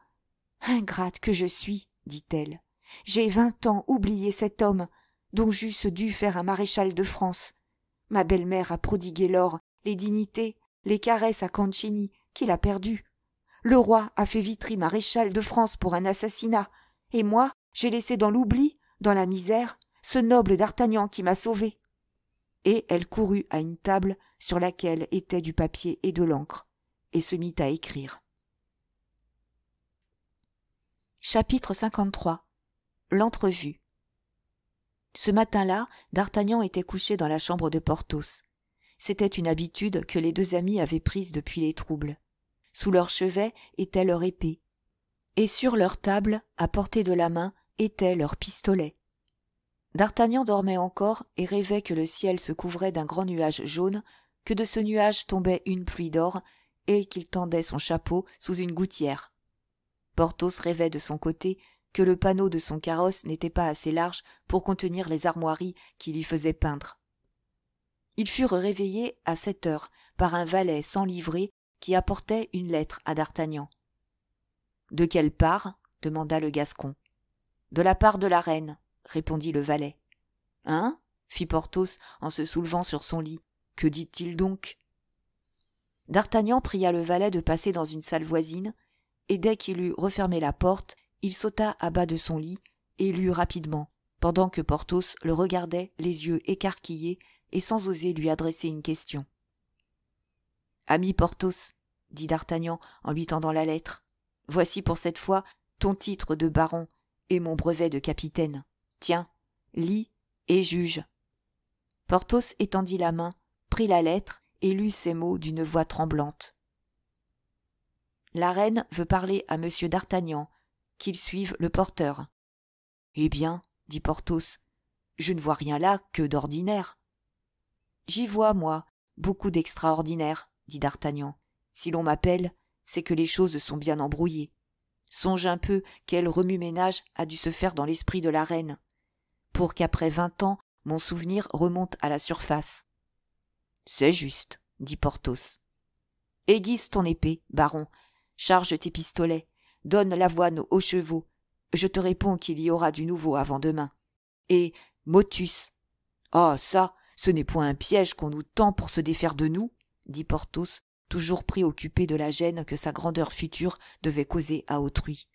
ingrate que je suis dit-elle j'ai vingt ans oublié cet homme dont j'eusse dû faire un maréchal de france ma belle-mère a prodigué l'or les dignités les caresses à Cancini, qu'il a perdu. Le roi a fait Vitry maréchal de France pour un assassinat, et moi, j'ai laissé dans l'oubli dans la misère, ce noble d'Artagnan qui m'a sauvé, Et elle courut à une table sur laquelle étaient du papier et de l'encre, et se mit à écrire. Chapitre 53 L'entrevue Ce matin-là, D'Artagnan était couché dans la chambre de Porthos. C'était une habitude que les deux amis avaient prise depuis les troubles. Sous leur chevet était leur épée, et sur leur table, à portée de la main, étaient leurs pistolets d'artagnan dormait encore et rêvait que le ciel se couvrait d'un grand nuage jaune que de ce nuage tombait une pluie d'or et qu'il tendait son chapeau sous une gouttière porthos rêvait de son côté que le panneau de son carrosse n'était pas assez large pour contenir les armoiries qu'il y faisait peindre ils furent réveillés à sept heures par un valet sans livrée qui apportait une lettre à d'artagnan de quelle part demanda le gascon de la part de la reine répondit le valet hein fit porthos en se soulevant sur son lit que dit-il donc d'artagnan pria le valet de passer dans une salle voisine et dès qu'il eut refermé la porte il sauta à bas de son lit et lut rapidement pendant que porthos le regardait les yeux écarquillés et sans oser lui adresser une question ami porthos dit d'artagnan en lui tendant la lettre voici pour cette fois ton titre de baron et mon brevet de capitaine. Tiens, lis et juge. Porthos étendit la main, prit la lettre et lut ces mots d'une voix tremblante. La reine veut parler à monsieur d'Artagnan, qu'il suive le porteur. Eh bien, dit Porthos, je ne vois rien là que d'ordinaire. J'y vois, moi, beaucoup d'extraordinaire, dit d'Artagnan. Si l'on m'appelle, c'est que les choses sont bien embrouillées. Songe un peu quel remue-ménage a dû se faire dans l'esprit de la reine, pour qu'après vingt ans mon souvenir remonte à la surface. C'est juste, dit Porthos. Aiguise ton épée, baron, charge tes pistolets, donne l'avoine aux chevaux, je te réponds qu'il y aura du nouveau avant demain. Et Motus. Ah, ça, ce n'est point un piège qu'on nous tend pour se défaire de nous, dit Porthos toujours préoccupé de la gêne que sa grandeur future devait causer à autrui.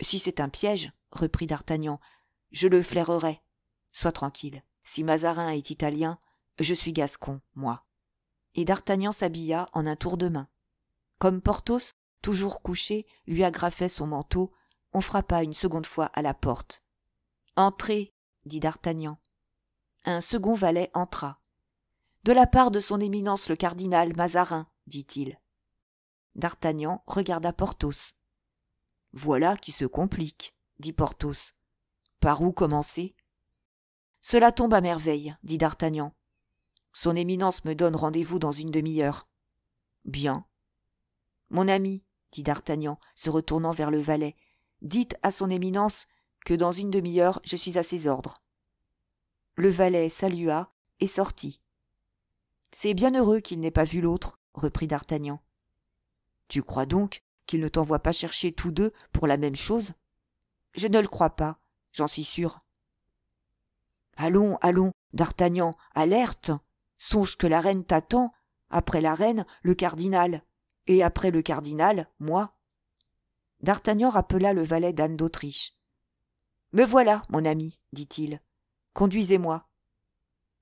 Si c'est un piège, reprit d'Artagnan, je le flairerai. Sois tranquille. Si Mazarin est italien, je suis gascon, moi. Et d'Artagnan s'habilla en un tour de main. Comme Porthos, toujours couché, lui agrafait son manteau, on frappa une seconde fois à la porte. Entrez, dit d'Artagnan. Un second valet entra. De la part de son éminence le cardinal Mazarin, dit-il. D'Artagnan regarda Porthos. Voilà qui se complique, dit Porthos. Par où commencer Cela tombe à merveille, dit D'Artagnan. Son Éminence me donne rendez-vous dans une demi-heure. Bien. Mon ami, dit D'Artagnan, se retournant vers le valet, dites à Son Éminence que dans une demi-heure je suis à ses ordres. Le valet salua et sortit. C'est bien heureux qu'il n'ait pas vu l'autre, reprit d'artagnan tu crois donc qu'il ne t'envoie pas chercher tous deux pour la même chose je ne le crois pas j'en suis sûr allons allons d'artagnan alerte songe que la reine t'attend après la reine le cardinal et après le cardinal moi d'artagnan rappela le valet d'anne d'autriche me voilà mon ami dit-il conduisez-moi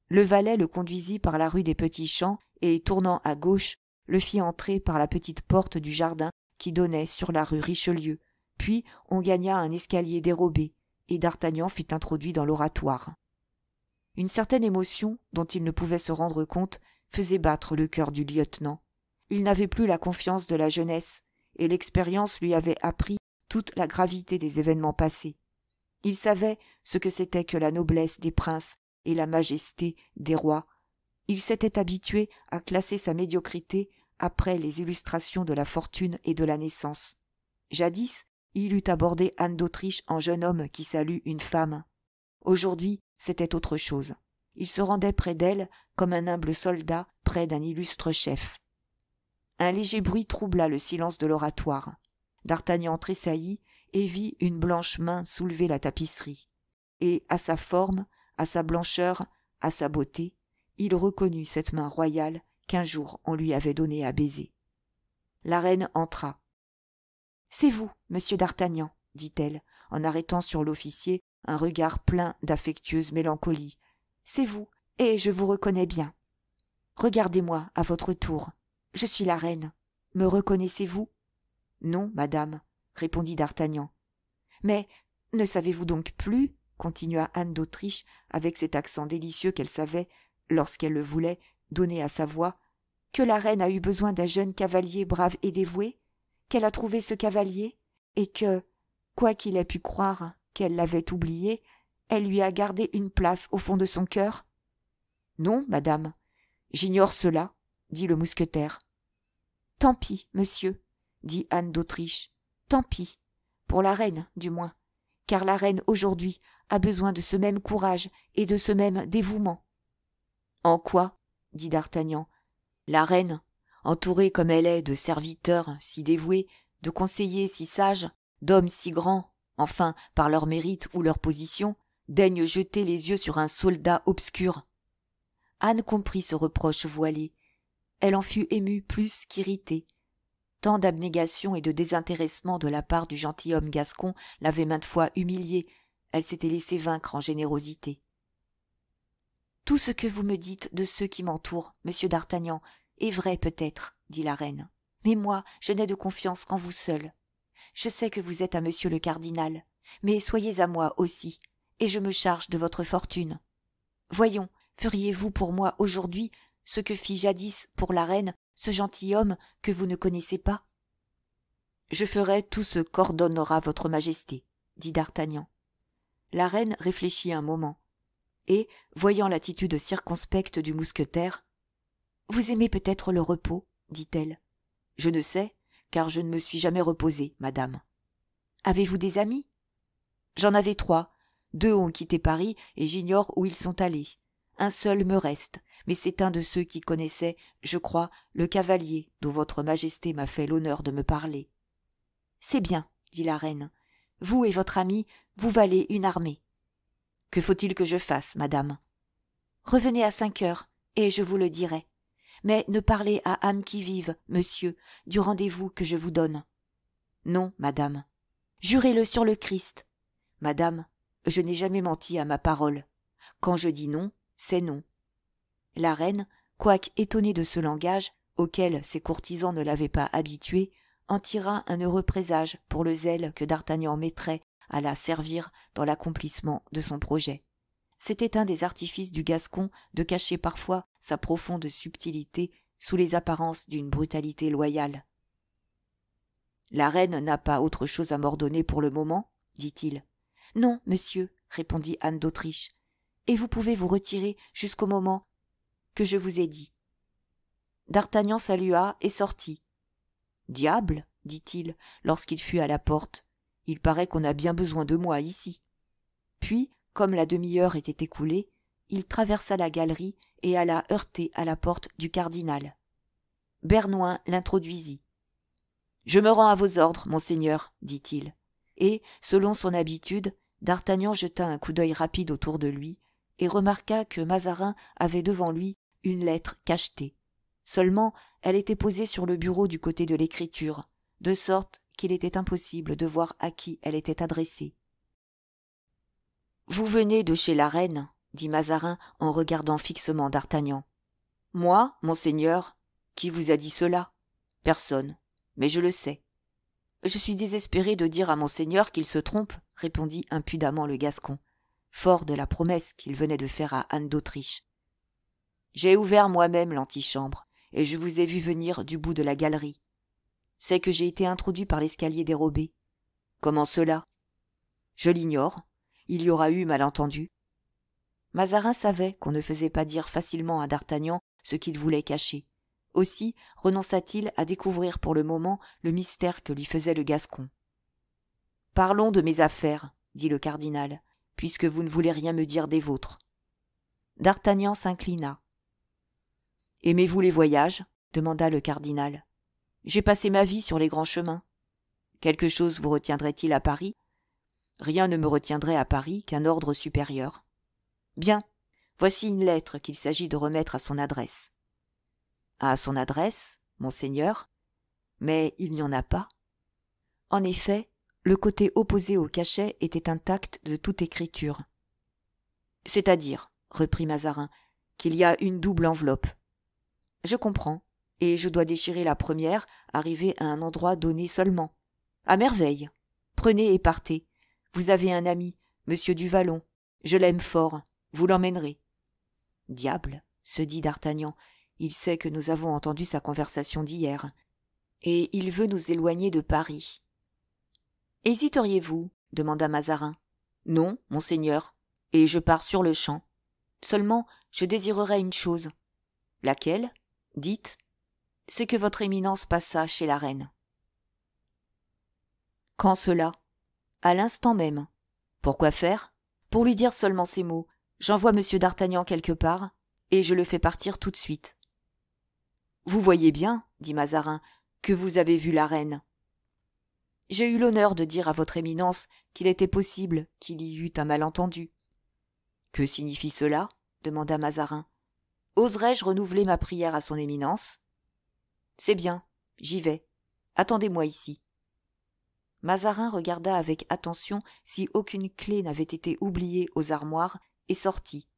le valet le conduisit par la rue des petits champs et tournant à gauche le fit entrer par la petite porte du jardin qui donnait sur la rue Richelieu, puis on gagna un escalier dérobé, et d'Artagnan fut introduit dans l'oratoire. Une certaine émotion, dont il ne pouvait se rendre compte, faisait battre le cœur du lieutenant. Il n'avait plus la confiance de la jeunesse, et l'expérience lui avait appris toute la gravité des événements passés. Il savait ce que c'était que la noblesse des princes et la majesté des rois il s'était habitué à classer sa médiocrité après les illustrations de la fortune et de la naissance jadis il eût abordé anne d'autriche en jeune homme qui salue une femme aujourd'hui c'était autre chose il se rendait près d'elle comme un humble soldat près d'un illustre chef un léger bruit troubla le silence de l'oratoire d'artagnan tressaillit et vit une blanche main soulever la tapisserie et à sa forme à sa blancheur à sa beauté il reconnut cette main royale qu'un jour on lui avait donnée à baiser la reine entra c'est vous monsieur d'artagnan dit-elle en arrêtant sur l'officier un regard plein d'affectueuse mélancolie c'est vous et je vous reconnais bien regardez-moi à votre tour je suis la reine me reconnaissez-vous non madame répondit d'artagnan mais ne savez-vous donc plus continua anne d'autriche avec cet accent délicieux qu'elle savait lorsqu'elle le voulait, donner à sa voix, que la reine a eu besoin d'un jeune cavalier brave et dévoué, qu'elle a trouvé ce cavalier, et que, quoi qu'il ait pu croire qu'elle l'avait oublié, elle lui a gardé une place au fond de son cœur Non, madame, j'ignore cela, dit le mousquetaire. Tant pis, monsieur, dit Anne d'Autriche, tant pis, pour la reine, du moins, car la reine aujourd'hui a besoin de ce même courage et de ce même dévouement. En quoi dit d'Artagnan. La reine, entourée comme elle est de serviteurs si dévoués, de conseillers si sages, d'hommes si grands, enfin par leur mérite ou leur position, daigne jeter les yeux sur un soldat obscur. Anne comprit ce reproche voilé. Elle en fut émue plus qu'irritée. Tant d'abnégation et de désintéressement de la part du gentilhomme gascon l'avait maintes fois humiliée. Elle s'était laissée vaincre en générosité tout ce que vous me dites de ceux qui m'entourent monsieur d'artagnan est vrai peut-être dit la reine mais moi je n'ai de confiance qu'en vous seul je sais que vous êtes à monsieur le cardinal mais soyez à moi aussi et je me charge de votre fortune voyons feriez-vous pour moi aujourd'hui ce que fit jadis pour la reine ce gentilhomme que vous ne connaissez pas je ferai tout ce qu'ordonnera votre majesté dit d'artagnan la reine réfléchit un moment et, voyant l'attitude circonspecte du mousquetaire, Vous aimez peut-être le repos, dit-elle. Je ne sais, car je ne me suis jamais reposée, madame. Avez-vous des amis J'en avais trois. Deux ont quitté Paris et j'ignore où ils sont allés. Un seul me reste, mais c'est un de ceux qui connaissaient, je crois, le cavalier dont votre majesté m'a fait l'honneur de me parler. C'est bien, dit la reine. Vous et votre ami, vous valez une armée. Que faut-il que je fasse, madame Revenez à cinq heures, et je vous le dirai. Mais ne parlez à âme qui vive, monsieur, du rendez-vous que je vous donne. Non, madame. Jurez-le sur le Christ. Madame, je n'ai jamais menti à ma parole. Quand je dis non, c'est non. La reine, quoique étonnée de ce langage, auquel ses courtisans ne l'avaient pas habituée, en tira un heureux présage pour le zèle que d'Artagnan mettrait la servir dans l'accomplissement de son projet. C'était un des artifices du Gascon de cacher parfois sa profonde subtilité sous les apparences d'une brutalité loyale. La reine n'a pas autre chose à m'ordonner pour le moment dit-il. Non, monsieur, répondit Anne d'Autriche, et vous pouvez vous retirer jusqu'au moment que je vous ai dit. D'Artagnan salua et sortit. Diable dit-il lorsqu'il fut à la porte il paraît qu'on a bien besoin de moi ici puis comme la demi-heure était écoulée il traversa la galerie et alla heurter à la porte du cardinal bernouin l'introduisit je me rends à vos ordres monseigneur dit-il et selon son habitude d'artagnan jeta un coup d'œil rapide autour de lui et remarqua que mazarin avait devant lui une lettre cachetée seulement elle était posée sur le bureau du côté de l'écriture de sorte qu'il était impossible de voir à qui elle était adressée vous venez de chez la reine dit mazarin en regardant fixement d'artagnan moi monseigneur qui vous a dit cela personne mais je le sais je suis désespéré de dire à monseigneur qu'il se trompe répondit impudemment le gascon fort de la promesse qu'il venait de faire à anne d'autriche j'ai ouvert moi-même l'antichambre et je vous ai vu venir du bout de la galerie c'est que j'ai été introduit par l'escalier dérobé. Comment cela Je l'ignore. Il y aura eu malentendu. Mazarin savait qu'on ne faisait pas dire facilement à D'Artagnan ce qu'il voulait cacher. Aussi renonça-t-il à découvrir pour le moment le mystère que lui faisait le Gascon. Parlons de mes affaires, dit le cardinal, puisque vous ne voulez rien me dire des vôtres. D'Artagnan s'inclina. Aimez-vous les voyages demanda le cardinal. J'ai passé ma vie sur les grands chemins. Quelque chose vous retiendrait-il à Paris Rien ne me retiendrait à Paris qu'un ordre supérieur. Bien, voici une lettre qu'il s'agit de remettre à son adresse. À son adresse, monseigneur, mais il n'y en a pas. En effet, le côté opposé au cachet était intact de toute écriture. C'est-à-dire, reprit Mazarin, qu'il y a une double enveloppe. Je comprends et je dois déchirer la première, arriver à un endroit donné seulement. À merveille. Prenez et partez. Vous avez un ami, monsieur Duvalon. Je l'aime fort. Vous l'emmènerez. Diable, se dit d'Artagnan, il sait que nous avons entendu sa conversation d'hier, et il veut nous éloigner de Paris. Hésiteriez vous? demanda Mazarin. Non, monseigneur, et je pars sur le champ. Seulement, je désirerais une chose. Laquelle? Dites c'est que votre éminence passa chez la reine. Quand cela À l'instant même. Pourquoi faire Pour lui dire seulement ces mots. J'envoie monsieur d'Artagnan quelque part, et je le fais partir tout de suite. Vous voyez bien, dit Mazarin, que vous avez vu la reine. J'ai eu l'honneur de dire à votre éminence qu'il était possible qu'il y eût un malentendu. Que signifie cela demanda Mazarin. Oserais-je renouveler ma prière à son éminence c'est bien, j'y vais. Attendez-moi ici. Mazarin regarda avec attention si aucune clé n'avait été oubliée aux armoires et sortit.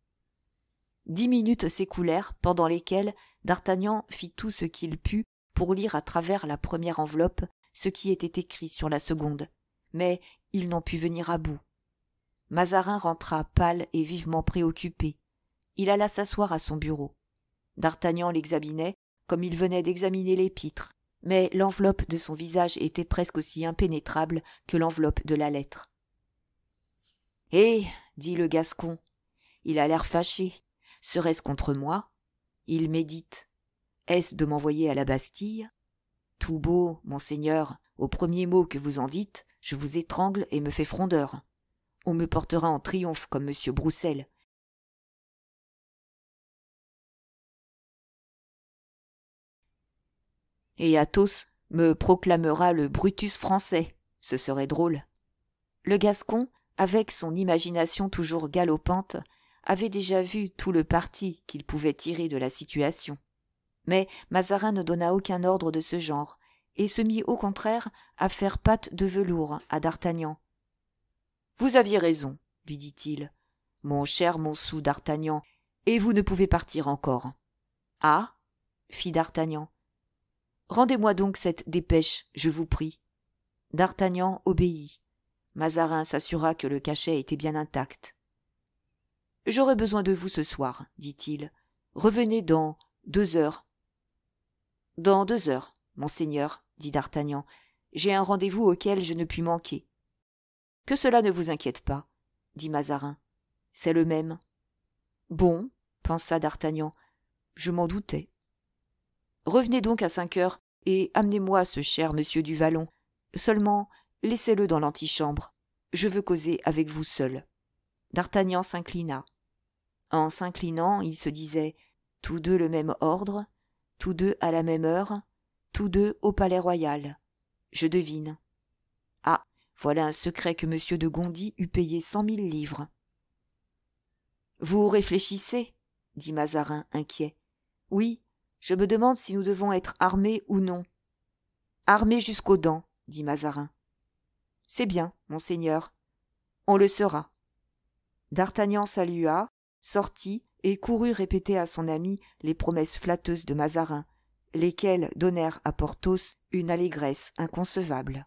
Dix minutes s'écoulèrent, pendant lesquelles D'Artagnan fit tout ce qu'il put pour lire à travers la première enveloppe ce qui était écrit sur la seconde, mais il n'en put venir à bout. Mazarin rentra pâle et vivement préoccupé. Il alla s'asseoir à son bureau. D'Artagnan l'examinait comme il venait d'examiner l'épître, mais l'enveloppe de son visage était presque aussi impénétrable que l'enveloppe de la lettre. Eh dit le Gascon, il a l'air fâché. Serait-ce contre moi Il médite. Est-ce de m'envoyer à la Bastille Tout beau, monseigneur, au premier mot que vous en dites, je vous étrangle et me fais frondeur. On me portera en triomphe comme M. Broussel, et Athos me proclamera le Brutus français. Ce serait drôle. Le Gascon, avec son imagination toujours galopante, avait déjà vu tout le parti qu'il pouvait tirer de la situation. Mais Mazarin ne donna aucun ordre de ce genre, et se mit au contraire à faire patte de velours à D'Artagnan. Vous aviez raison, lui dit-il, mon cher Monsou d'Artagnan, et vous ne pouvez partir encore. Ah fit D'Artagnan. Rendez-moi donc cette dépêche, je vous prie. D'Artagnan obéit. Mazarin s'assura que le cachet était bien intact. J'aurai besoin de vous ce soir, dit-il. Revenez dans deux heures. Dans deux heures, monseigneur, dit D'Artagnan. J'ai un rendez-vous auquel je ne puis manquer. Que cela ne vous inquiète pas, dit Mazarin. C'est le même. Bon, pensa D'Artagnan. Je m'en doutais. Revenez donc à cinq heures et amenez-moi ce cher monsieur du Vallon. Seulement, laissez-le dans l'antichambre. Je veux causer avec vous seul. D'Artagnan s'inclina. En s'inclinant, il se disait tous deux le même ordre, tous deux à la même heure, tous deux au Palais-Royal. Je devine. Ah, voilà un secret que monsieur de Gondy eût payé cent mille livres. Vous réfléchissez dit Mazarin inquiet. Oui, je me demande si nous devons être armés ou non. Armés jusqu'aux dents, dit Mazarin. C'est bien, monseigneur. On le sera. D'Artagnan salua, sortit et courut répéter à son ami les promesses flatteuses de Mazarin, lesquelles donnèrent à Porthos une allégresse inconcevable.